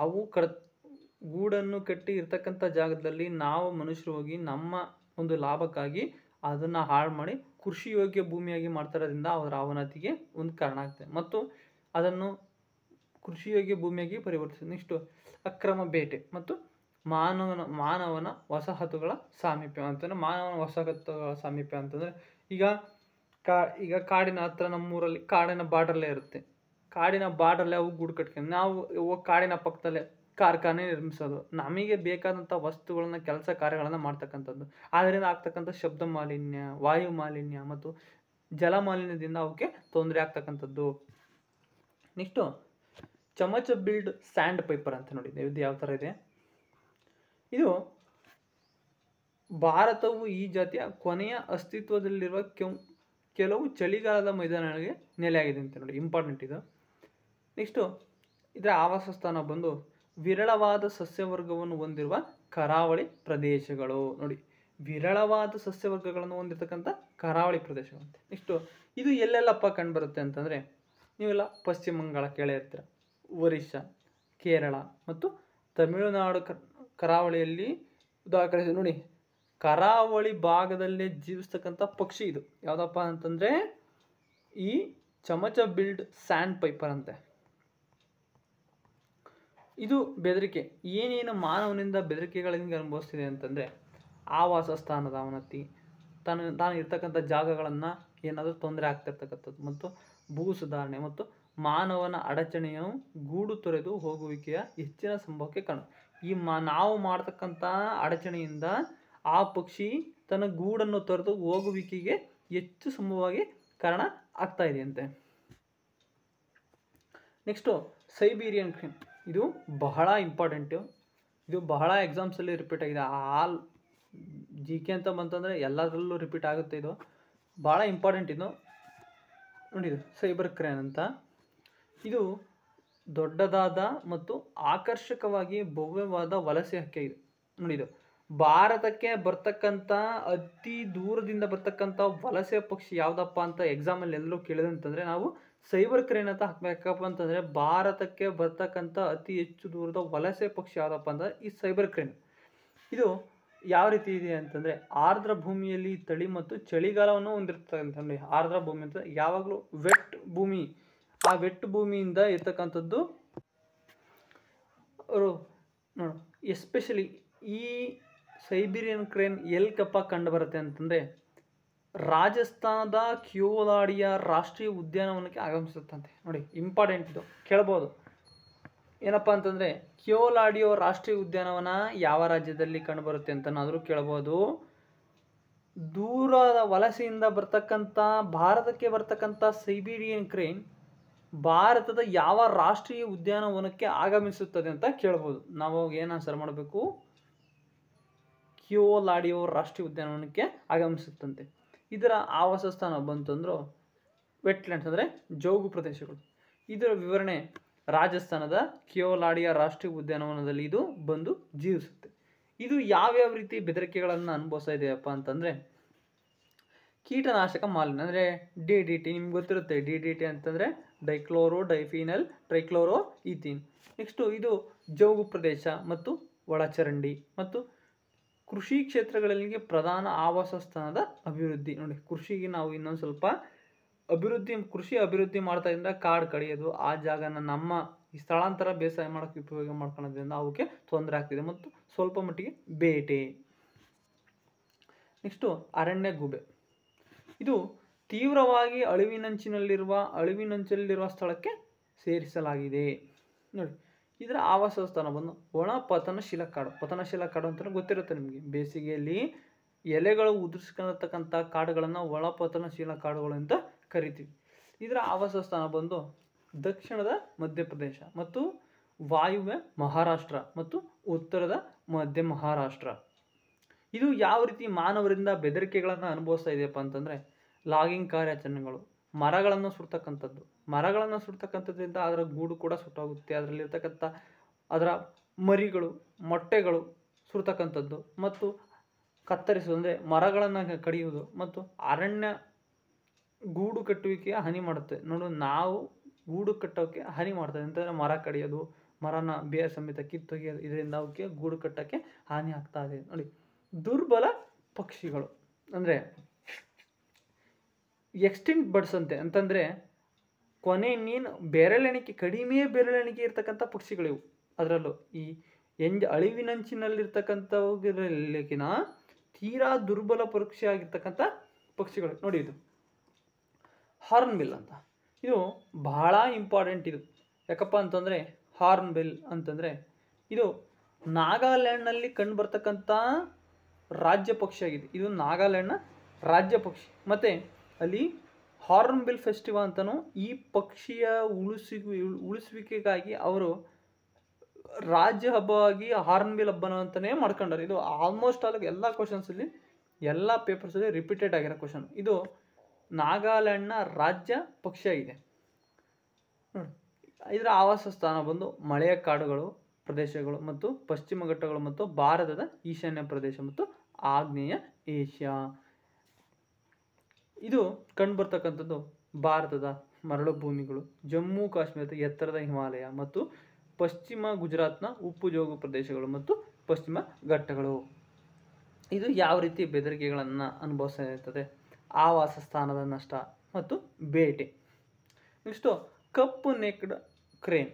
ಅವು ಕಡ ಗೂಡನ್ನು ಕಟ್ಟಿ ಇರ್ತಕ್ಕಂಥ ಜಾಗದಲ್ಲಿ ನಾವು ಮನುಷ್ಯರು ಹೋಗಿ ನಮ್ಮ ಒಂದು ಲಾಭಕ್ಕಾಗಿ ಅದನ್ನು ಹಾಳು ಮಾಡಿ ಕೃಷಿ ಯೋಗ್ಯ ಭೂಮಿಯಾಗಿ ಮಾಡ್ತಾರೋದ್ರಿಂದ ಅವರ ಅವನತಿಗೆ ಒಂದು ಕಾರಣ ಆಗ್ತದೆ ಮತ್ತು ಅದನ್ನು ಕೃಷಿ ಯೋಗ್ಯ ಭೂಮಿಯಾಗಿ ಪರಿವರ್ತಿಸ್ತದೆ ನೆಕ್ಸ್ಟು ಅಕ್ರಮ ಬೇಟೆ ಮತ್ತು ಮಾನವನ ಮಾನವನ ವಸಾಹತುಗಳ ಸಾಮೀಪ್ಯ ಅಂತಂದರೆ ಮಾನವನ ವಸಾಹತುಗಳ ಸಾಮೀಪ್ಯ ಅಂತಂದರೆ ಈಗ ಕಾ ಈಗ ಕಾಡಿನ ಹತ್ರ ನಮ್ಮೂರಲ್ಲಿ ಕಾಡಿನ ಬಾರ್ಡರ್ಲೇ ಇರುತ್ತೆ ಕಾಡಿನ ಬಾರ್ಡರ್ಲೇ ಅವು ಗೂಡು ಕಟ್ಕೊಂಡು ನಾವು ಕಾಡಿನ ಪಕ್ಕದಲ್ಲೇ ಕಾರ್ಖಾನೆ ನಿರ್ಮಿಸೋದು ನಮಗೆ ಬೇಕಾದಂಥ ವಸ್ತುಗಳನ್ನ ಕೆಲಸ ಕಾರ್ಯಗಳನ್ನು ಮಾಡ್ತಕ್ಕಂಥದ್ದು ಆದ್ದರಿಂದ ಆಗ್ತಕ್ಕಂಥ ಶಬ್ದ ಮಾಲಿನ್ಯ ವಾಯು ಮಾಲಿನ್ಯ ಮತ್ತು ಜಲ ಮಾಲಿನ್ಯದಿಂದ ಅವಕ್ಕೆ ತೊಂದರೆ ಆಗ್ತಕ್ಕಂಥದ್ದು ನೆಕ್ಸ್ಟು ಚಮಚ ಬಿಲ್ಡ್ ಸ್ಯಾಂಡ್ ಪೇಪರ್ ಅಂತ ನೋಡಿ ಇದು ಯಾವ ಥರ ಇದೆ ಇದು ಭಾರತವು ಈ ಜಾತಿಯ ಕೊನೆಯ ಅಸ್ತಿತ್ವದಲ್ಲಿರುವ ಕೆಂ ಕೆಲವು ಚಳಿಗಾಲದ ಮೈದಾನಗಳಿಗೆ ನೆಲೆಯಾಗಿದೆ ಅಂತ ನೋಡಿ ಇಂಪಾರ್ಟೆಂಟ್ ಇದು ನೆಕ್ಸ್ಟು ಇದರ ಆವಾಸ ಸ್ಥಾನ ಬಂದು ವಿರಳವಾದ ಸಸ್ಯವರ್ಗವನ್ನು ಹೊಂದಿರುವ ಕರಾವಳಿ ಪ್ರದೇಶಗಳು ನೋಡಿ ವಿರಳವಾದ ಸಸ್ಯವರ್ಗಗಳನ್ನು ಹೊಂದಿರತಕ್ಕಂಥ ಕರಾವಳಿ ಪ್ರದೇಶಗಳು ನೆಕ್ಸ್ಟು ಇದು ಎಲ್ಲೆಲ್ಲಪ್ಪ ಕಂಡುಬರುತ್ತೆ ಅಂತಂದರೆ ನೀವೆಲ್ಲ ಪಶ್ಚಿಮ ಬಂಗಾಳ ಕೇಳಿರ್ತೀರ ಒರಿಸ್ಸಾ ಕೇರಳ ಮತ್ತು ತಮಿಳುನಾಡು ಕರಾವಳಿಯಲ್ಲಿ ಉದಾಹರಣೆ ನೋಡಿ ಕರಾವಳಿ ಭಾಗದಲ್ಲೇ ಜೀವಿಸ್ತಕ್ಕಂಥ ಪಕ್ಷಿ ಇದು ಯಾವುದಪ್ಪ ಅಂತಂದರೆ ಈ ಚಮಚ ಬಿಲ್ಡ್ ಸ್ಯಾಂಡ್ ಪೈಪರ್ ಅಂತೆ ಇದು ಬೆದರಿಕೆ ಏನೇನು ಮಾನವನಿಂದ ಬೆದರಿಕೆಗಳಿಂದ ಅನುಭವಿಸ್ತಿದೆ ಅಂತಂದರೆ ಆವಾಸ ಸ್ಥಾನದ ಅವನತಿ ತನ್ನ ತಾನು ಇರ್ತಕ್ಕಂಥ ಜಾಗಗಳನ್ನು ಏನಾದರೂ ತೊಂದರೆ ಆಗ್ತಿರ್ತಕ್ಕಂಥದ್ದು ಮತ್ತು ಭೂ ಸುಧಾರಣೆ ಮತ್ತು ಮಾನವನ ಅಡಚಣೆಯು ಗೂಡು ತೊರೆದು ಹೋಗುವಿಕೆಯ ಹೆಚ್ಚಿನ ಸಂಭವಕ್ಕೆ ಕಾರಣ ಈ ಮಾ ನಾವು ಮಾಡ್ತಕ್ಕಂಥ ಅಡಚಣೆಯಿಂದ ಆ ಪಕ್ಷಿ ತನ್ನ ಗೂಡನ್ನು ತೊರೆದು ಹೋಗುವಿಕೆಗೆ ಹೆಚ್ಚು ಸಂಭವವಾಗಿ ಕಾರಣ ಆಗ್ತಾ ಇದೆಯಂತೆ ನೆಕ್ಸ್ಟು ಸೈಬೀರಿಯನ್ ಕ್ರೀಮ್ ಇದು ಬಹಳ ಇಂಪಾರ್ಟೆಂಟು ಇದು ಬಹಳ ಎಕ್ಸಾಮ್ಸಲ್ಲಿ ರಿಪೀಟ್ ಆಗಿದೆ ಆಲ್ ಜಿ ಕೆ ಅಂತ ಬಂತಂದರೆ ಎಲ್ಲದರಲ್ಲೂ ರಿಪೀಟ್ ಆಗುತ್ತೆ ಇದು ಭಾಳ ಇಂಪಾರ್ಟೆಂಟ್ ಇದು ನೋಡಿದು ಸೈಬರ್ ಕ್ರೈಮ್ ಅಂತ ಇದು ದೊಡ್ಡದಾದ ಮತ್ತು ಆಕರ್ಷಕವಾಗಿ ಭವ್ಯವಾದ ವಲಸೆ ಹಕ್ಕೆ ಇದು ನೋಡಿದು ಭಾರತಕ್ಕೆ ಬರ್ತಕ್ಕಂಥ ಅತಿ ದೂರದಿಂದ ಬರ್ತಕ್ಕಂಥ ವಲಸೆ ಪಕ್ಷಿ ಯಾವುದಪ್ಪ ಅಂತ ಎಕ್ಸಾಮಲ್ಲಿ ಎಲ್ಲರೂ ಅಂತಂದರೆ ನಾವು ಸೈಬರ್ ಅಂತ ಹಾಕಬೇಕಪ್ಪ ಅಂತಂದರೆ ಭಾರತಕ್ಕೆ ಬರ್ತಕ್ಕಂಥ ಅತಿ ಹೆಚ್ಚು ದೂರದ ವಲಸೆ ಪಕ್ಷಿ ಯಾವುದಪ್ಪ ಅಂದರೆ ಈ ಸೈಬರ್ ಕ್ರೈಮ್ ಇದು ಯಾವ ರೀತಿ ಇದೆ ಅಂತಂದರೆ ಆರ್ದ್ರ ಭೂಮಿಯಲ್ಲಿ ತಳಿ ಮತ್ತು ಚಳಿಗಾಲವನ್ನು ಹೊಂದಿರ್ತಕ್ಕಂಥ ಆರ್ದ್ರ ಭೂಮಿ ಅಂತ ಯಾವಾಗಲೂ ವೆಟ್ ಭೂಮಿ ಆ ವೆಟ್ ಭೂಮಿಯಿಂದ ಇರ್ತಕ್ಕಂಥದ್ದು ಅವರು ಎಸ್ಪೆಷಲಿ ಈ ಸೈಬೀರಿಯನ್ ಕ್ರೇನ್ ಎಲ್ಲಿ ಕಪ್ಪ ಕಂಡು ಬರುತ್ತೆ ಅಂತಂದರೆ ರಾಜಸ್ಥಾನದ ಕ್ಯೂಲಾಡಿಯ ರಾಷ್ಟ್ರೀಯ ಉದ್ಯಾನವನಕ್ಕೆ ಆಗಮಿಸುತ್ತಂತೆ ನೋಡಿ ಇಂಪಾರ್ಟೆಂಟ್ ಇದು ಕೇಳ್ಬೋದು ಏನಪ್ಪ ಅಂತಂದರೆ ಕ್ಯೋಲಾಡಿಯೋ ರಾಷ್ಟ್ರೀಯ ಉದ್ಯಾನವನ ಯಾವ ರಾಜ್ಯದಲ್ಲಿ ಕಂಡುಬರುತ್ತೆ ಅಂತನಾದರೂ ಕೇಳ್ಬೋದು ದೂರದ ವಲಸೆಯಿಂದ ಬರ್ತಕ್ಕಂಥ ಭಾರತಕ್ಕೆ ಬರ್ತಕ್ಕಂಥ ಸೈಬೀರಿಯನ್ ಕ್ರೇನ್ ಭಾರತದ ಯಾವ ರಾಷ್ಟ್ರೀಯ ಉದ್ಯಾನವನಕ್ಕೆ ಆಗಮಿಸುತ್ತದೆ ಅಂತ ಕೇಳ್ಬೋದು ನಾವು ಏನು ಆನ್ಸರ್ ಮಾಡಬೇಕು ಕ್ಯೋಲಾಡಿಯೋ ರಾಷ್ಟ್ರೀಯ ಉದ್ಯಾನವನಕ್ಕೆ ಆಗಮಿಸುತ್ತಂತೆ ಇದರ ಆವಾಸ ಸ್ಥಾನ ಬಂತಂದ್ರೆ ವೆಟ್ಲ್ಯಾಂಡ್ಸ್ ಅಂದರೆ ಜೋಗು ಪ್ರದೇಶಗಳು ಇದರ ವಿವರಣೆ ರಾಜಸ್ಥಾನದ ಕಿಯೋಲಾಡಿಯ ರಾಷ್ಟ್ರೀಯ ಉದ್ಯಾನವನದಲ್ಲಿ ಇದು ಬಂದು ಜೀವಿಸುತ್ತೆ ಇದು ಯಾವ್ಯಾವ ರೀತಿ ಬೆದರಿಕೆಗಳನ್ನು ಅನುಭವಿಸ್ತಾ ಇದೆಯಪ್ಪ ಅಂತಂದರೆ ಕೀಟನಾಶಕ ಮಾಲಿನ್ಯ ಅಂದರೆ ಡಿ ಡಿ ಟಿ ನಿಮ್ಗೆ ಗೊತ್ತಿರುತ್ತೆ ಡಿ ಡಿ ಟಿ ಅಂತಂದರೆ dichloro diphenyl trichloro ethane next ಇದು ಜೋಗು ಪ್ರದೇಶ ಮತ್ತು ಒಳಚರಂಡಿ ಮತ್ತು ಕೃಷಿ ಕ್ಷೇತ್ರಗಳಲ್ಲಿ ಪ್ರಧಾನ ಆವಾಸ ಸ್ಥಾನದ ಅಭಿವೃದ್ಧಿ ನೋಡಿ ಕೃಷಿಗೆ ನಾವು ಇನ್ನೊಂದು ಸ್ವಲ್ಪ ಅಭಿವೃದ್ಧಿ ಕೃಷಿ ಅಭಿವೃದ್ಧಿ ಇದ್ರೆ ಕಾಡು ಕಡಿಯೋದು ಆ ಜಾಗನ ನಮ್ಮ ಈ ಸ್ಥಳಾಂತರ ಬೇಸಾಯ ಮಾಡಕ್ಕೆ ಉಪಯೋಗ ಮಾಡ್ಕೊಳ್ಳೋದ್ರಿಂದ ಅವಕ್ಕೆ ತೊಂದರೆ ಆಗ್ತಿದೆ ಮತ್ತು ಸ್ವಲ್ಪ ಮಟ್ಟಿಗೆ ಬೇಟೆ ನೆಕ್ಸ್ಟು ಅರಣ್ಯ ಗುಬೆ ಇದು ತೀವ್ರವಾಗಿ ಅಳಿವಿನಂಚಿನಲ್ಲಿರುವ ಅಳಿವಿನಂಚಲ್ಲಿರುವ ಸ್ಥಳಕ್ಕೆ ಸೇರಿಸಲಾಗಿದೆ ನೋಡಿ ಇದರ ಆವಾಸ ಬಂದು ಒಣ ಪತನಶೀಲ ಕಾಡು ಪತನಶೀಲ ಕಾಡು ಅಂತ ಗೊತ್ತಿರುತ್ತೆ ನಿಮಗೆ ಬೇಸಿಗೆಯಲ್ಲಿ ಎಲೆಗಳು ಉದುರಿಸ್ಕೊಂಡಿರ್ತಕ್ಕಂಥ ಕಾಡುಗಳನ್ನು ಒಣ ಪತನಶೀಲ ಕಾಡುಗಳು ಅಂತ ಕರಿತೀವಿ ಇದರ ಆವಾಸ ಸ್ಥಾನ ಬಂದು ದಕ್ಷಿಣದ ಮಧ್ಯಪ್ರದೇಶ ಮತ್ತು ವಾಯುವ್ಯ ಮಹಾರಾಷ್ಟ್ರ ಮತ್ತು ಉತ್ತರದ ಮಧ್ಯ ಮಹಾರಾಷ್ಟ್ರ ಇದು ಯಾವ ರೀತಿ ಮಾನವರಿಂದ ಬೆದರಿಕೆಗಳನ್ನು ಅನುಭವಿಸ್ತಾ ಇದೆಯಪ್ಪ ಅಂತಂದರೆ ಲಾಗಿಂಗ್ ಕಾರ್ಯಾಚರಣೆಗಳು ಮರಗಳನ್ನು ಸುಡ್ತಕ್ಕಂಥದ್ದು ಮರಗಳನ್ನು ಸುಡ್ತಕ್ಕಂಥದ್ರಿಂದ ಅದರ ಗೂಡು ಕೂಡ ಸುಟ್ಟೋಗುತ್ತೆ ಅದರಲ್ಲಿರ್ತಕ್ಕಂಥ ಅದರ ಮರಿಗಳು ಮೊಟ್ಟೆಗಳು ಸುಡ್ತಕ್ಕಂಥದ್ದು ಮತ್ತು ಕತ್ತರಿಸೋದು ಅಂದರೆ ಮರಗಳನ್ನು ಕಡಿಯುವುದು ಮತ್ತು ಅರಣ್ಯ ಗೂಡು ಕಟ್ಟುವಿಕೆಯ ಹಾನಿ ಮಾಡುತ್ತೆ ನೋಡು ನಾವು ಗೂಡು ಕಟ್ಟೋಕ್ಕೆ ಹಾನಿ ಮಾಡ್ತದೆ ಅಂತಂದರೆ ಮರ ಕಡಿಯೋದು ಮರನ ಬೇಯ ಸಮೇತ ಕಿತ್ತೊಗೆಯೋದು ಇದರಿಂದ ಅವಕ್ಕೆ ಗೂಡು ಕಟ್ಟೋಕ್ಕೆ ಹಾನಿ ಆಗ್ತಾ ಇದೆ ನೋಡಿ ದುರ್ಬಲ ಪಕ್ಷಿಗಳು ಅಂದರೆ ಎಕ್ಸ್ಟಿಂಕ್ಟ್ ಬರ್ಡ್ಸ್ ಅಂತೆ ಅಂತಂದರೆ ಕೊನೆ ಇನ್ನೇನು ಬೆರಳೆಣಿಕೆ ಕಡಿಮೆ ಬೆರಳೆಣಿಕೆ ಇರ್ತಕ್ಕಂಥ ಪಕ್ಷಿಗಳಿವು ಅದರಲ್ಲೂ ಈ ಎಂಜ್ ಅಳಿವಿನಂಚಿನಲ್ಲಿರ್ತಕ್ಕಂಥವುಗಳಿಗಿನ ತೀರಾ ದುರ್ಬಲ ಪರೀಕ್ಷೆ ಆಗಿರ್ತಕ್ಕಂಥ ಪಕ್ಷಿಗಳು ನೋಡಿ ಇದು ಹಾರ್ನ್ ಅಂತ ಇದು ಬಹಳ ಇಂಪಾರ್ಟೆಂಟ್ ಇದು ಯಾಕಪ್ಪ ಅಂತಂದರೆ ಹಾರ್ನ್ ಅಂತಂದರೆ ಇದು ನಾಗಾಲ್ಯಾಂಡ್ನಲ್ಲಿ ಕಂಡು ಬರ್ತಕ್ಕಂಥ ರಾಜ್ಯ ಪಕ್ಷಿಯಾಗಿದೆ ಇದು ನಾಗಾಲ್ಯಾಂಡ್ನ ರಾಜ್ಯ ಪಕ್ಷಿ ಮತ್ತು ಅಲ್ಲಿ ಹಾರ್ನ್ಬಿಲ್ ಫೆಸ್ಟಿವಲ್ ಅಂತಲೂ ಈ ಪಕ್ಷಿಯ ಉಳಿಸಿ ಉಳಿಸುವಿಕೆಗಾಗಿ ಅವರು ರಾಜ್ಯ ಹಬ್ಬವಾಗಿ ಹಾರ್ನ್ಬಿಲ್ ಹಬ್ಬನ ಅಂತಲೇ ಮಾಡ್ಕೊಂಡಾರೆ ಇದು ಆಲ್ಮೋಸ್ಟ್ ಆಲ್ ಎಲ್ಲ ಕ್ವಶನ್ಸಲ್ಲಿ ಎಲ್ಲ ಪೇಪರ್ಸಲ್ಲಿ ರಿಪೀಟೆಡ್ ಆಗಿರೋ ಕ್ವಶನ್ ಇದು ನಾಗಾಲ್ಯಾಂಡ್ನ ರಾಜ್ಯ ಪಕ್ಷಿ ಆಗಿದೆ ನೋಡಿ ಇದರ ಆವಾಸ ಸ್ಥಾನ ಬಂದು ಮಳೆಯ ಕಾಡುಗಳು ಪ್ರದೇಶಗಳು ಮತ್ತು ಪಶ್ಚಿಮ ಘಟ್ಟಗಳು ಮತ್ತು ಭಾರತದ ಈಶಾನ್ಯ ಪ್ರದೇಶ ಮತ್ತು ಆಗ್ನೇಯ ಏಷ್ಯಾ ಇದು ಕಂಡುಬರ್ತಕ್ಕಂಥದ್ದು ಭಾರತದ ಭೂಮಿಗಳು ಜಮ್ಮು ಕಾಶ್ಮೀರದ ಎತ್ತರದ ಹಿಮಾಲಯ ಮತ್ತು ಪಶ್ಚಿಮ ಗುಜರಾತ್ನ ಉಪ್ಪು ಜೋಗು ಪ್ರದೇಶಗಳು ಮತ್ತು ಪಶ್ಚಿಮ ಘಟ್ಟಗಳು ಇದು ಯಾವ ರೀತಿ ಬೆದರಿಕೆಗಳನ್ನು ಅನುಭವಿಸಿರುತ್ತದೆ ಆವಾಸ ಸ್ಥಾನದ ನಷ್ಟ ಮತ್ತು ಬೇಟೆ ನೆಕ್ಸ್ಟು ಕಪ್ಪು ನೆಕ್ಡ್ ಕ್ರೇನ್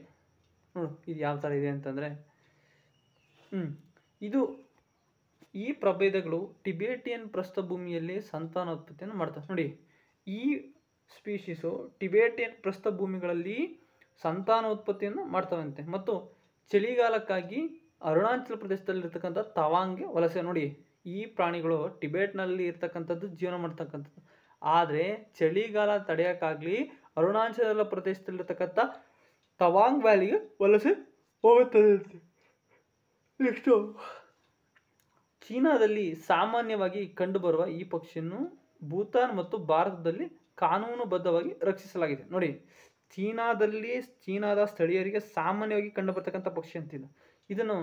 ನೋಡು ಇದು ಯಾವ ಥರ ಇದೆ ಅಂತಂದರೆ ಹ್ಞೂ ಇದು ಈ ಪ್ರಭೇದಗಳು ಟಿಬೇಟಿಯನ್ ಪ್ರಸ್ಥಭೂಮಿಯಲ್ಲಿ ಸಂತಾನೋತ್ಪತ್ತಿಯನ್ನು ಮಾಡ್ತವೆ ನೋಡಿ ಈ ಸ್ಪೀಷೀಸು ಟಿಬೇಟಿಯನ್ ಪ್ರಸ್ಥಭೂಮಿಗಳಲ್ಲಿ ಸಂತಾನೋತ್ಪತ್ತಿಯನ್ನು ಮಾಡ್ತವಂತೆ ಮತ್ತು ಚಳಿಗಾಲಕ್ಕಾಗಿ ಅರುಣಾಚಲ ಪ್ರದೇಶದಲ್ಲಿರ್ತಕ್ಕಂಥ ತವಾಂಗ್ಗೆ ವಲಸೆ ನೋಡಿ ಈ ಪ್ರಾಣಿಗಳು ಟಿಬೇಟ್ನಲ್ಲಿ ಇರ್ತಕ್ಕಂಥದ್ದು ಜೀವನ ಮಾಡ್ತಕ್ಕಂಥದ್ದು ಆದರೆ ಚಳಿಗಾಲ ತಡೆಯೋಕ್ಕಾಗಲಿ ಅರುಣಾಚಲ ಪ್ರದೇಶದಲ್ಲಿರ್ತಕ್ಕಂಥ ತವಾಂಗ್ ವ್ಯಾಲಿಗೆ ವಲಸೆ ಹೋಗುತ್ತದೆ ನೆಕ್ಸ್ಟು ಚೀನಾದಲ್ಲಿ ಸಾಮಾನ್ಯವಾಗಿ ಕಂಡುಬರುವ ಈ ಪಕ್ಷಿಯನ್ನು ಭೂತಾನ್ ಮತ್ತು ಭಾರತದಲ್ಲಿ ಕಾನೂನುಬದ್ಧವಾಗಿ ರಕ್ಷಿಸಲಾಗಿದೆ ನೋಡಿ ಚೀನಾದಲ್ಲಿ ಚೀನಾದ ಸ್ಥಳೀಯರಿಗೆ ಸಾಮಾನ್ಯವಾಗಿ ಕಂಡುಬರ್ತಕ್ಕಂಥ ಪಕ್ಷಿ ಅಂತಿದೆ ಇದನ್ನು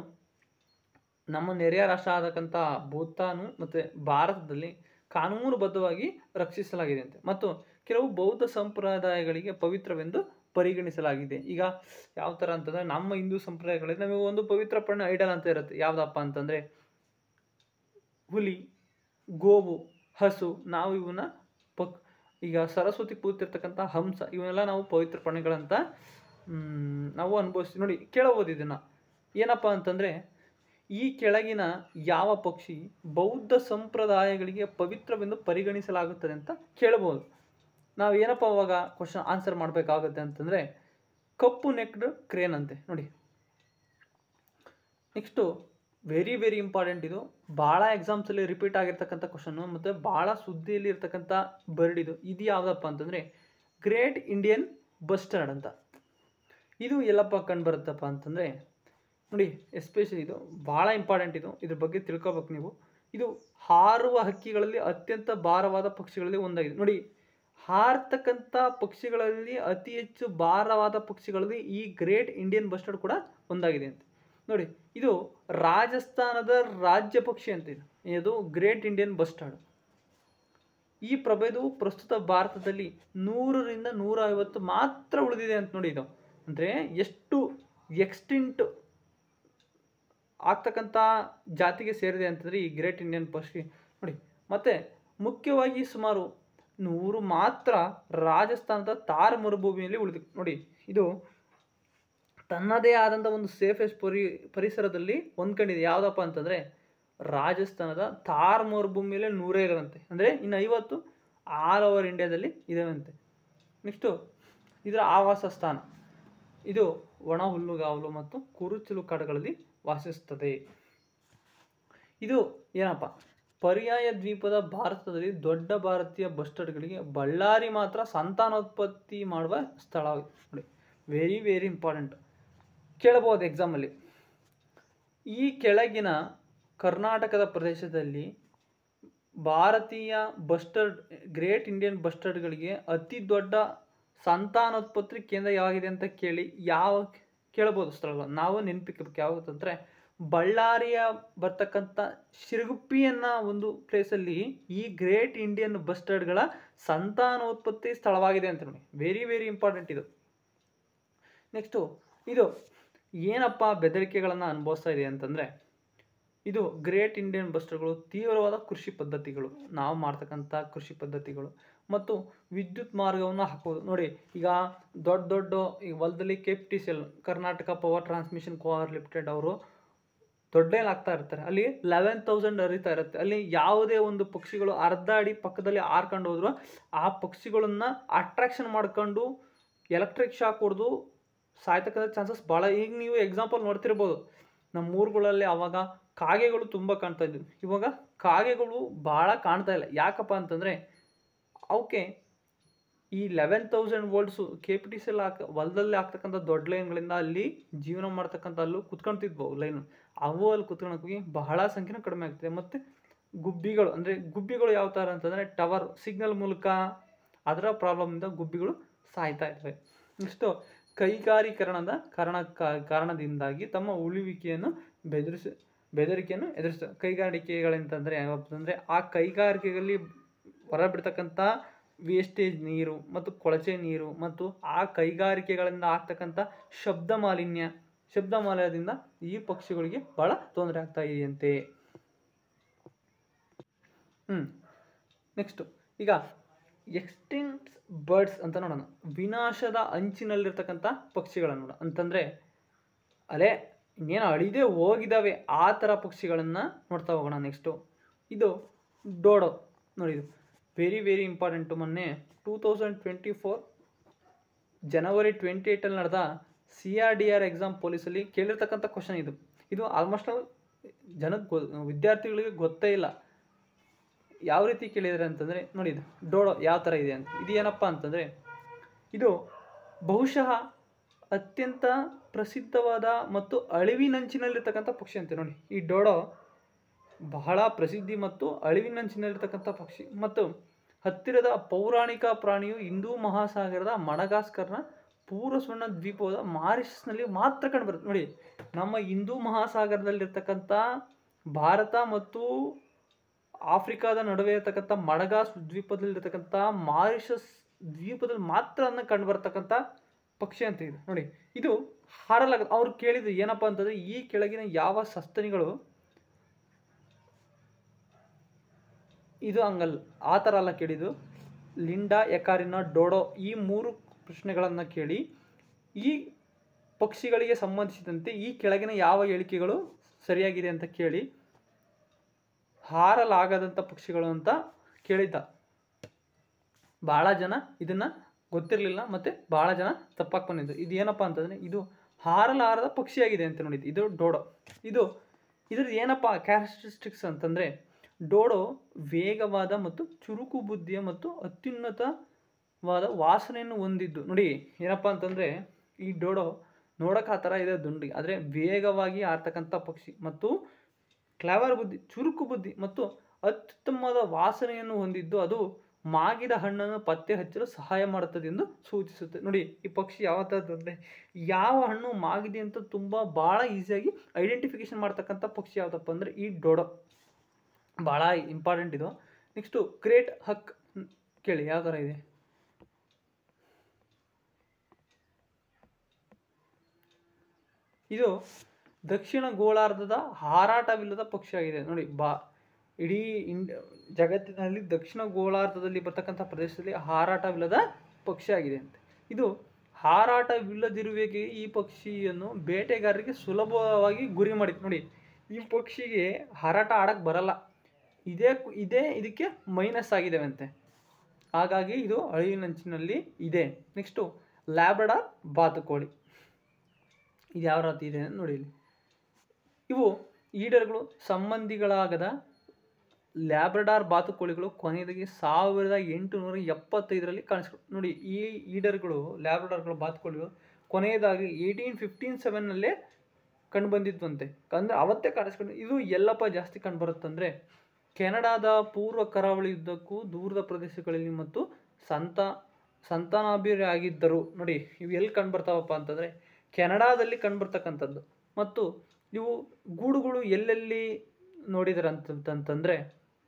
ನಮ್ಮ ನೆರೆಯ ರಾಷ್ಟ್ರ ಆದಕ್ಕಂಥ ಭೂತಾನು ಮತ್ತು ಭಾರತದಲ್ಲಿ ಕಾನೂನುಬದ್ಧವಾಗಿ ರಕ್ಷಿಸಲಾಗಿದೆ ಅಂತೆ ಮತ್ತು ಕೆಲವು ಬೌದ್ಧ ಸಂಪ್ರದಾಯಗಳಿಗೆ ಪವಿತ್ರವೆಂದು ಪರಿಗಣಿಸಲಾಗಿದೆ ಈಗ ಯಾವ ಥರ ಅಂತಂದರೆ ನಮ್ಮ ಹಿಂದೂ ಸಂಪ್ರದಾಯಗಳಲ್ಲಿ ನಮಗೆ ಒಂದು ಪವಿತ್ರ ಪಣ್ಣ ಐಡಲ್ ಅಂತ ಇರುತ್ತೆ ಯಾವುದಪ್ಪ ಅಂತಂದರೆ ಹುಲಿ ಗೋವು ಹಸು ನಾವು ಇವನ್ನ ಪಕ್ ಈಗ ಸರಸ್ವತಿ ಕೂತಿರ್ತಕ್ಕಂಥ ಹಂಸ ಇವನ್ನೆಲ್ಲ ನಾವು ಪವಿತ್ರ ಪ್ರಾಣಿಗಳಂತ ನಾವು ಅನುಭವಿಸ್ತೀವಿ ನೋಡಿ ಕೇಳಬಹುದು ಇದನ್ನು ಏನಪ್ಪ ಅಂತಂದರೆ ಈ ಕೆಳಗಿನ ಯಾವ ಪಕ್ಷಿ ಬೌದ್ಧ ಸಂಪ್ರದಾಯಗಳಿಗೆ ಪವಿತ್ರವೆಂದು ಪರಿಗಣಿಸಲಾಗುತ್ತದೆ ಅಂತ ಕೇಳಬಹುದು ನಾವು ಏನಪ್ಪ ಅವಾಗ ಕ್ವಶನ್ ಆನ್ಸರ್ ಮಾಡಬೇಕಾಗುತ್ತೆ ಅಂತಂದರೆ ಕಪ್ಪು ನೆಕ್ಡ್ ಕ್ರೇನ್ ಅಂತೆ ನೋಡಿ ನೆಕ್ಸ್ಟು ವೆರಿ ವೆರಿ ಇಂಪಾರ್ಟೆಂಟ್ ಇದು ಭಾಳ ಎಕ್ಸಾಮ್ಸಲ್ಲಿ ರಿಪೀಟ್ ಆಗಿರ್ತಕ್ಕಂಥ ಕ್ವಶನ್ನು ಮತ್ತು ಭಾಳ ಸುದ್ದಿಯಲ್ಲಿ ಇರ್ತಕ್ಕಂಥ ಬರ್ಡ್ ಇದು ಇದು ಯಾವುದಪ್ಪ ಅಂತಂದರೆ ಗ್ರೇಟ್ ಇಂಡಿಯನ್ ಬಸ್ಟರ್ಡ್ ಅಂತ ಇದು ಎಲ್ಲಪ್ಪ ಕಂಡು ಬರುತ್ತಪ್ಪ ಅಂತಂದರೆ ನೋಡಿ ಎಸ್ಪೆಷಲಿ ಇದು ಭಾಳ ಇಂಪಾರ್ಟೆಂಟ್ ಇದು ಇದ್ರ ಬಗ್ಗೆ ತಿಳ್ಕೊಬೇಕು ನೀವು ಇದು ಹಾರುವ ಹಕ್ಕಿಗಳಲ್ಲಿ ಅತ್ಯಂತ ಭಾರವಾದ ಪಕ್ಷಿಗಳಲ್ಲಿ ಒಂದಾಗಿದೆ ನೋಡಿ ಹಾರ್ತಕ್ಕಂಥ ಪಕ್ಷಿಗಳಲ್ಲಿ ಅತಿ ಹೆಚ್ಚು ಭಾರವಾದ ಪಕ್ಷಿಗಳಲ್ಲಿ ಈ ಗ್ರೇಟ್ ಇಂಡಿಯನ್ ಬಸ್ಟರ್ಡ್ ಕೂಡ ಒಂದಾಗಿದೆ ಅಂತ ನೋಡಿ ಇದು ರಾಜಸ್ಥಾನದ ರಾಜ್ಯ ಪಕ್ಷಿ ಅಂತ ಇದು ಇದು ಗ್ರೇಟ್ ಇಂಡಿಯನ್ ಬಸ್ಟಾರ್ಡ್ ಈ ಪ್ರಭೇದವು ಪ್ರಸ್ತುತ ಭಾರತದಲ್ಲಿ ನೂರರಿಂದ ನೂರ ಐವತ್ತು ಮಾತ್ರ ಉಳಿದಿದೆ ಅಂತ ನೋಡಿ ಇದು ಅಂದರೆ ಎಷ್ಟು ಎಕ್ಸ್ಟಿಂಟ್ ಆಗ್ತಕ್ಕಂಥ ಜಾತಿಗೆ ಸೇರಿದೆ ಅಂತಂದರೆ ಈ ಗ್ರೇಟ್ ಇಂಡಿಯನ್ ಪಕ್ಷಿ ನೋಡಿ ಮತ್ತು ಮುಖ್ಯವಾಗಿ ಸುಮಾರು ನೂರು ಮಾತ್ರ ರಾಜಸ್ಥಾನದ ತಾರ್ ಮರುಭೂಮಿಯಲ್ಲಿ ಉಳಿದು ನೋಡಿ ಇದು ತನ್ನದೇ ಆದಂಥ ಒಂದು ಸೇಫೆಸ್ಟ್ ಪರಿ ಪರಿಸರದಲ್ಲಿ ಹೊಂದ್ಕೊಂಡಿದೆ ಯಾವುದಪ್ಪ ಅಂತಂದರೆ ರಾಜಸ್ಥಾನದ ಥಾರ್ ನೂರೇ ನೂರೇಗರಂತೆ ಅಂದರೆ ಇನ್ನು ಐವತ್ತು ಆಲ್ ಓವರ್ ಇಂಡಿಯಾದಲ್ಲಿ ಇದಾವಂತೆ ನೆಕ್ಸ್ಟು ಇದರ ಆವಾಸ ಸ್ಥಾನ ಇದು ಒಣ ಹುಲ್ಲುಗಾವಲು ಮತ್ತು ಕುರುಚಲು ಕಾಡುಗಳಲ್ಲಿ ವಾಸಿಸುತ್ತದೆ ಇದು ಏನಪ್ಪ ಪರ್ಯಾಯ ದ್ವೀಪದ ಭಾರತದಲ್ಲಿ ದೊಡ್ಡ ಭಾರತೀಯ ಬಸ್ಟರ್ಡ್ಗಳಿಗೆ ಬಳ್ಳಾರಿ ಮಾತ್ರ ಸಂತಾನೋತ್ಪತ್ತಿ ಮಾಡುವ ಸ್ಥಳ ನೋಡಿ ವೆರಿ ವೆರಿ ಇಂಪಾರ್ಟೆಂಟ್ ಕೇಳಬಹುದು ಎಕ್ಸಾಮಲ್ಲಿ ಈ ಕೆಳಗಿನ ಕರ್ನಾಟಕದ ಪ್ರದೇಶದಲ್ಲಿ ಭಾರತೀಯ ಬಸ್ಟರ್ಡ್ ಗ್ರೇಟ್ ಇಂಡಿಯನ್ ಬಸ್ಟರ್ಡ್ಗಳಿಗೆ ಅತಿ ದೊಡ್ಡ ಸಂತಾನೋತ್ಪತ್ತಿ ಕೇಂದ್ರ ಯಾವಾಗಿದೆ ಅಂತ ಕೇಳಿ ಯಾವ ಕೇಳಬಹುದು ಸ್ಥಳಗಳು ನಾವು ನೆನ್ಪಿಕ್ಬೇಕು ಯಾವಾಗುತ್ತಂದರೆ ಬಳ್ಳಾರಿಯ ಬರ್ತಕ್ಕಂಥ ಶಿರಗುಪ್ಪಿಯನ್ನ ಒಂದು ಪ್ಲೇಸಲ್ಲಿ ಈ ಗ್ರೇಟ್ ಇಂಡಿಯನ್ ಬಸ್ಟರ್ಡ್ಗಳ ಸಂತಾನೋತ್ಪತ್ತಿ ಸ್ಥಳವಾಗಿದೆ ಅಂತ ನೋಡಿ ವೆರಿ ವೆರಿ ಇಂಪಾರ್ಟೆಂಟ್ ಇದು ನೆಕ್ಸ್ಟು ಇದು ಏನಪ್ಪ ಬೆದರಿಕೆಗಳನ್ನು ಅನುಭವಿಸ್ತಾ ಇದೆ ಅಂತಂದರೆ ಇದು ಗ್ರೇಟ್ ಇಂಡಿಯನ್ ಬಸ್ಟರ್ಗಳು ತೀವ್ರವಾದ ಕೃಷಿ ಪದ್ಧತಿಗಳು ನಾವು ಮಾಡ್ತಕ್ಕಂಥ ಕೃಷಿ ಪದ್ಧತಿಗಳು ಮತ್ತು ವಿದ್ಯುತ್ ಮಾರ್ಗವನ್ನು ಹಾಕೋದು ನೋಡಿ ಈಗ ದೊಡ್ಡ ದೊಡ್ಡ ಈ ಹೊಲದಲ್ಲಿ P T C L Karnataka power transmission ಕೋಆರ್ ಲಿಮಿಟೆಡ್ ಅವರು ದೊಡ್ಡೇನು ಆಗ್ತಾ ಇರ್ತಾರೆ ಅಲ್ಲಿ ಲೆವೆನ್ ತೌಸಂಡ್ ಅರಿತಾ ಇರುತ್ತೆ ಅಲ್ಲಿ ಯಾವುದೇ ಒಂದು ಪಕ್ಷಿಗಳು ಅರ್ಧ ಅಡಿ ಪಕ್ಕದಲ್ಲಿ ಹಾರ್ಕೊಂಡು ಹೋದ್ರು ಆ ಪಕ್ಷಿಗಳನ್ನು ಅಟ್ರಾಕ್ಷನ್ ಮಾಡ್ಕೊಂಡು ಎಲೆಕ್ಟ್ರಿಕ್ ಶಾಕ್ ಹೊಡೆದು ಸಾಯ್ತಕ್ಕಂಥ ಚಾನ್ಸಸ್ ಭಾಳ ಈಗ ನೀವು ಎಕ್ಸಾಂಪಲ್ ನೋಡ್ತಿರ್ಬೋದು ನಮ್ಮ ಊರುಗಳಲ್ಲಿ ಆವಾಗ ಕಾಗೆಗಳು ತುಂಬ ಕಾಣ್ತಾ ಇದ್ವು ಇವಾಗ ಕಾಗೆಗಳು ಭಾಳ ಕಾಣ್ತಾ ಇಲ್ಲ ಯಾಕಪ್ಪ ಅಂತಂದರೆ ಅವಕ್ಕೆ ಈ eleven thousand volts K P T C ಹಾಕ ಹೊಲದಲ್ಲಿ ಹಾಕ್ತಕ್ಕಂಥ ದೊಡ್ಡ ಲೈನ್ಗಳಿಂದ ಅಲ್ಲಿ ಜೀವನ ಮಾಡ್ತಕ್ಕಂಥ ಅಲ್ಲೂ ಕುತ್ಕೊಳ್ತಿದ್ವು ಲೈನು ಅವು ಅಲ್ಲಿ ಕುತ್ಕೊಳಕ್ಕೆ ಬಹಳ ಸಂಖ್ಯೆನೂ ಕಡಿಮೆ ಆಗ್ತದೆ ಮತ್ತು ಗುಬ್ಬಿಗಳು ಅಂದರೆ ಗುಬ್ಬಿಗಳು ಯಾವ ಥರ ಅಂತಂದರೆ ಟವರ್ ಸಿಗ್ನಲ್ ಮೂಲಕ ಅದರ ಪ್ರಾಬ್ಲಮಿಂದ ಗುಬ್ಬಿಗಳು ಸಾಯ್ತಾ ಇರ್ತವೆ ನೆಕ್ಸ್ಟು ಕೈಗಾರೀಕರಣದ ಕಾರಣ ಕಾರಣದಿಂದಾಗಿ ತಮ್ಮ ಉಳಿವಿಕೆಯನ್ನು ಬೆದರಿಸ ಬೆದರಿಕೆಯನ್ನು ಎದುರಿಸ ಕೈಗಾರಿಕೆಗಳಂತಂದರೆ ಅಂದರೆ ಆ ಕೈಗಾರಿಕೆಗಳಲ್ಲಿ ಹೊರಬಿಡ್ತಕ್ಕಂಥ ವೇಸ್ಟೇಜ್ ನೀರು ಮತ್ತು ಕೊಳಚೆ ನೀರು ಮತ್ತು ಆ ಕೈಗಾರಿಕೆಗಳಿಂದ ಆಗ್ತಕ್ಕಂಥ ಶಬ್ದ ಮಾಲಿನ್ಯ ಶಬ್ದ ಮಾಲಿನ್ಯದಿಂದ ಈ ಪಕ್ಷಿಗಳಿಗೆ ಬಹಳ ತೊಂದರೆ ಆಗ್ತಾ ಇದೆಯಂತೆ ಹ್ಞೂ ನೆಕ್ಸ್ಟು ಈಗ ಎಕ್ಸ್ಟಿಂಕ್ಟ್ ಬರ್ಡ್ಸ್ ಅಂತ ನೋಡೋಣ ವಿನಾಶದ ಅಂಚಿನಲ್ಲಿರ್ತಕ್ಕಂಥ ಪಕ್ಷಿಗಳನ್ನು ನೋಡೋಣ ಅಂತಂದರೆ ಅಲೆ ಇನ್ನೇನು ಅಳಿದೇ ಹೋಗಿದ್ದಾವೆ ಆ ಥರ ಪಕ್ಷಿಗಳನ್ನು ನೋಡ್ತಾ ಹೋಗೋಣ ನೆಕ್ಸ್ಟು ಇದು ಡೋಡೋ ನೋಡಿದು ವೆರಿ ವೆರಿ ಇಂಪಾರ್ಟೆಂಟು ಮೊನ್ನೆ two thousand twenty four January twenty ಏಯ್ಟಲ್ಲಿ ನಡೆದ C R D R exam ಪೊಲೀಸಲ್ಲಿ ಕೇಳಿರ್ತಕ್ಕಂಥ ಕ್ವಶನ್ ಇದು ಇದು ಆಲ್ಮೋಸ್ಟ್ ಜನಕ್ಕೆ ಗೊ ವಿದ್ಯಾರ್ಥಿಗಳಿಗೆ ಗೊತ್ತೇ ಇಲ್ಲ ಯಾವ ರೀತಿ ಕೇಳಿದರೆ ಅಂತಂದರೆ ನೋಡಿ ಡೋಡೋ ಯಾವ ಥರ ಇದೆ ಅಂತ ಇದು ಏನಪ್ಪ ಅಂತಂದರೆ ಇದು ಬಹುಶಃ ಅತ್ಯಂತ ಪ್ರಸಿದ್ಧವಾದ ಮತ್ತು ಅಳಿವಿನಂಚಿನಲ್ಲಿರ್ತಕ್ಕಂಥ ಪಕ್ಷಿ ಅಂತೆ ನೋಡಿ ಈ ಡೋಡೋ ಬಹಳ ಪ್ರಸಿದ್ಧಿ ಮತ್ತು ಅಳಿವಿನಂಚಿನಲ್ಲಿರ್ತಕ್ಕಂಥ ಪಕ್ಷಿ ಮತ್ತು ಹತ್ತಿರದ ಪೌರಾಣಿಕ ಪ್ರಾಣಿಯು ಹಿಂದೂ ಮಹಾಸಾಗರದ ಮಡಗಾಸ್ಕರ್ನ ಪೂರ್ವ ಸುವರ್ಣ ದ್ವೀಪದ ಮಾರಿಷಸ್ನಲ್ಲಿ ಮಾತ್ರ ಕಂಡುಬರುತ್ತೆ ನೋಡಿ ನಮ್ಮ ಹಿಂದೂ ಮಹಾಸಾಗರದಲ್ಲಿರ್ತಕ್ಕಂಥ ಭಾರತ ಮತ್ತು ಆಫ್ರಿಕಾದ ನಡುವೆ ಇರತಕ್ಕಂಥ ಮಡಗಾಸ್ ದ್ವೀಪದಲ್ಲಿರ್ತಕ್ಕಂಥ ಮಾರಿಷಸ್ ದ್ವೀಪದಲ್ಲಿ ಮಾತ್ರ ಕಂಡು ಬರ್ತಕ್ಕಂಥ ಪಕ್ಷಿ ಅಂತ ಇದೆ ನೋಡಿ ಇದು ಹಾರಲಾಗ ಅವ್ರು ಕೇಳಿದ್ರು ಏನಪ್ಪ ಅಂತಂದರೆ ಈ ಕೆಳಗಿನ ಯಾವ ಸಸ್ತನಿಗಳು ಇದು ಹಂಗಲ್ಲ ಆ ಥರ ಅಲ್ಲ ಕೇಳಿದ್ದು ಲಿಂಡಾ ಎಕಾರಿನ ಡೋಡೋ ಈ ಮೂರು ಪ್ರಶ್ನೆಗಳನ್ನು ಕೇಳಿ ಈ ಪಕ್ಷಿಗಳಿಗೆ ಸಂಬಂಧಿಸಿದಂತೆ ಈ ಕೆಳಗಿನ ಯಾವ ಹೇಳಿಕೆಗಳು ಸರಿಯಾಗಿದೆ ಅಂತ ಕೇಳಿ ಹಾರಲಾಗದಂಥ ಪಕ್ಷಿಗಳು ಅಂತ ಕೇಳಿದ್ದ ಭಾಳ ಜನ ಇದನ್ನು ಗೊತ್ತಿರಲಿಲ್ಲ ಮತ್ತು ಭಾಳ ಜನ ತಪ್ಪಾಗಿ ಬಂದಿದ್ದು ಇದು ಏನಪ್ಪ ಅಂತಂದರೆ ಇದು ಹಾರಲಾರದ ಪಕ್ಷಿಯಾಗಿದೆ ಅಂತ ನೋಡಿದ್ದು ಇದು ಡೋಡೋ ಇದು ಇದ್ರ ಏನಪ್ಪ ಕ್ಯಾರೆಕ್ಟರಿಸ್ಟಿಕ್ಸ್ ಅಂತಂದರೆ ಡೋಡೋ ವೇಗವಾದ ಮತ್ತು ಚುರುಕು ಬುದ್ಧಿಯ ಮತ್ತು ಅತ್ಯುನ್ನತವಾದ ವಾಸನೆಯನ್ನು ಹೊಂದಿದ್ದು ನೋಡಿ ಏನಪ್ಪ ಅಂತಂದರೆ ಈ ಡೋಡೋ ನೋಡಕ್ಕೆ ಆ ಥರ ಇದೆ ದುಂಡಿ ಆದರೆ ವೇಗವಾಗಿ ಆರ್ತಕ್ಕಂಥ ಪಕ್ಷಿ ಮತ್ತು ಕ್ಲವರ್ ಬುದ್ಧಿ ಚುರುಕು ಬುದ್ಧಿ ಮತ್ತು ಅತ್ಯುತ್ತಮವಾದ ವಾಸನೆಯನ್ನು ಹೊಂದಿದ್ದು ಅದು ಮಾಗಿದ ಹಣ್ಣನ್ನು ಪತ್ತೆ ಹಚ್ಚಲು ಸಹಾಯ ಮಾಡುತ್ತದೆ ಎಂದು ಸೂಚಿಸುತ್ತೆ ನೋಡಿ ಈ ಪಕ್ಷಿ ಯಾವ ಥರದ್ದಂದರೆ ಯಾವ ಹಣ್ಣು ಮಾಗಿದೆ ಅಂತ ತುಂಬ ಭಾಳ ಈಸಿಯಾಗಿ ಐಡೆಂಟಿಫಿಕೇಶನ್ ಮಾಡ್ತಕ್ಕಂಥ ಪಕ್ಷಿ ಯಾವುದಪ್ಪ ಅಂದರೆ ಈ ಡೊಡ ಭಾಳ ಇಂಪಾರ್ಟೆಂಟ್ ಇದು ನೆಕ್ಸ್ಟು ಕ್ರೇಟ್ ಹಕ್ ಕೇಳಿ ಯಾವ ಥರ ಇದೆ ಇದು ದಕ್ಷಿಣ ಗೋಳಾರ್ಧದ ಹಾರಾಟವಿಲ್ಲದ ಪಕ್ಷಿಯಾಗಿದೆ ಆಗಿದೆ ನೋಡಿ ಬಾ ಇಡೀ ಇಂಡ್ ಜಗತ್ತಿನಲ್ಲಿ ದಕ್ಷಿಣ ಗೋಳಾರ್ಧದಲ್ಲಿ ಬರ್ತಕ್ಕಂಥ ಪ್ರದೇಶದಲ್ಲಿ ಹಾರಾಟವಿಲ್ಲದ ಪಕ್ಷಿ ಆಗಿದೆ ಅಂತೆ ಇದು ಹಾರಾಟವಿಲ್ಲದಿರುವಿಕೆ ಈ ಪಕ್ಷಿಯನ್ನು ಬೇಟೆಗಾರರಿಗೆ ಸುಲಭವಾಗಿ ಗುರಿ ಮಾಡಿತು ನೋಡಿ ಈ ಪಕ್ಷಿಗೆ ಹಾರಾಟ ಆಡಕ್ಕೆ ಬರಲ್ಲ ಇದೇ ಇದೇ ಇದಕ್ಕೆ ಮೈನಸ್ ಆಗಿದೆವಂತೆ ಹಾಗಾಗಿ ಇದು ಅಳಿವಿನಂಚಿನಲ್ಲಿ ಇದೆ ನೆಕ್ಸ್ಟು ಲ್ಯಾಬ್ರಡಾರ್ ಬಾತುಕೋಳಿ ಇದು ಯಾವ ರೀತಿ ಇದೆ ನೋಡಿ ಇಲ್ಲಿ ಇವು ಈಡರ್ಗಳು ಸಂಬಂಧಿಗಳಾಗದ ಲ್ಯಾಬ್ರಡಾರ್ ಬಾತುಕೋಳಿಗಳು ಕೊನೆಯದಾಗಿ ಸಾವಿರದ ಎಂಟುನೂರ ಎಪ್ಪತ್ತೈದರಲ್ಲಿ ಕಾಣಿಸ್ಕೊ ನೋಡಿ ಈ ಈಡರ್ಗಳು ಲ್ಯಾಬ್ರಡಾರ್ಗಳು ಬಾತುಕೋಳಿಗಳು ಕೊನೆಯದಾಗಿ ಏಯ್ಟೀನ್ ಫಿಫ್ಟೀನ್ ಸೆವೆನ್ನಲ್ಲೇ ಕಂಡುಬಂದಿದ್ವಂತೆ ಅಂದರೆ ಅವತ್ತೇ ಕಾಣಿಸ್ಕೊಂಡು ಇದು ಎಲ್ಲಪ್ಪ ಜಾಸ್ತಿ ಕಂಡುಬರುತ್ತಂದರೆ ಕೆನಡಾದ ಪೂರ್ವ ಕರಾವಳಿ ಯುದ್ಧಕ್ಕೂ ದೂರದ ಪ್ರದೇಶಗಳಲ್ಲಿ ಮತ್ತು ಸಂತ ಆಗಿದ್ದರು ನೋಡಿ ಇವು ಎಲ್ಲಿ ಕಂಡುಬರ್ತಾವಪ್ಪ ಅಂತಂದರೆ ಕೆನಡಾದಲ್ಲಿ ಕಂಡುಬರ್ತಕ್ಕಂಥದ್ದು ಮತ್ತು ಇವು ಗೂಡುಗಳು ಎಲ್ಲೆಲ್ಲಿ ನೋಡಿದ್ರ ಅಂತಂತಂದ್ರೆ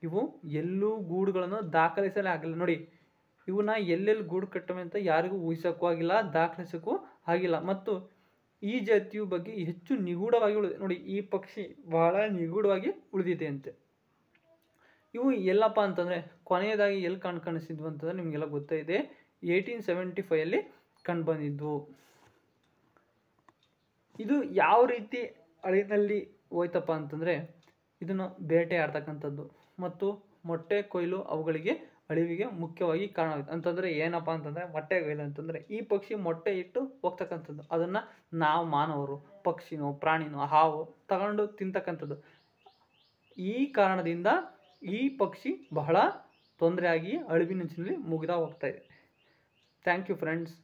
ಇವು ಎಲ್ಲೂ ಗೂಡುಗಳನ್ನು ದಾಖಲಿಸಲೇ ಆಗಿಲ್ಲ ನೋಡಿ ಇವನ್ನ ಎಲ್ಲೆಲ್ಲಿ ಗೂಡು ಕಟ್ಟವೆ ಅಂತ ಯಾರಿಗೂ ಊಹಿಸೋಕ್ಕೂ ಆಗಿಲ್ಲ ದಾಖಲಿಸೋಕ್ಕೂ ಆಗಿಲ್ಲ ಮತ್ತು ಈ ಜಾತಿಯ ಬಗ್ಗೆ ಹೆಚ್ಚು ನಿಗೂಢವಾಗಿ ಉಳಿದಿದೆ ನೋಡಿ ಈ ಪಕ್ಷಿ ಬಹಳ ನಿಗೂಢವಾಗಿ ಉಳಿದಿದೆ ಅಂತೆ ಇವು ಎಲ್ಲಪ್ಪ ಅಂತಂದರೆ ಕೊನೆಯದಾಗಿ ಎಲ್ಲಿ ಕಣ್ ಕಾಣಿಸಿದ್ವು ಅಂತಂದರೆ ನಿಮಗೆಲ್ಲ ಗೊತ್ತಾಯಿದೆ ಏಯ್ಟೀನ್ ಸೆವೆಂಟಿ ಫೈಯಲ್ಲಿ ಕಂಡು ಬಂದಿದ್ವು ಇದು ಯಾವ ರೀತಿ ಅಳಿನಲ್ಲಿ ಹೋಯ್ತಪ್ಪ ಅಂತಂದರೆ ಇದನ್ನು ಬೇಟೆ ಆಡ್ತಕ್ಕಂಥದ್ದು ಮತ್ತು ಮೊಟ್ಟೆ ಕೊಯ್ಲು ಅವುಗಳಿಗೆ ಅಳಿವಿಗೆ ಮುಖ್ಯವಾಗಿ ಕಾರಣ ಅಂತಂದರೆ ಏನಪ್ಪ ಅಂತಂದರೆ ಮೊಟ್ಟೆ ಕೊಯ್ಲು ಅಂತಂದರೆ ಈ ಪಕ್ಷಿ ಮೊಟ್ಟೆ ಇಟ್ಟು ಹೋಗ್ತಕ್ಕಂಥದ್ದು ಅದನ್ನು ನಾವು ಮಾನವರು ಪಕ್ಷಿನೋ ಪ್ರಾಣಿನೋ ಹಾವು ತಗೊಂಡು ತಿಂತಕ್ಕಂಥದ್ದು ಈ ಕಾರಣದಿಂದ ಈ ಪಕ್ಷಿ ಬಹಳ ತೊಂದರೆಯಾಗಿ ಅಳಿವಿನಂಚಿನಲ್ಲಿ ಮುಗಿದ ಹೋಗ್ತಾ ಇದೆ ಥ್ಯಾಂಕ್ ಯು ಫ್ರೆಂಡ್ಸ್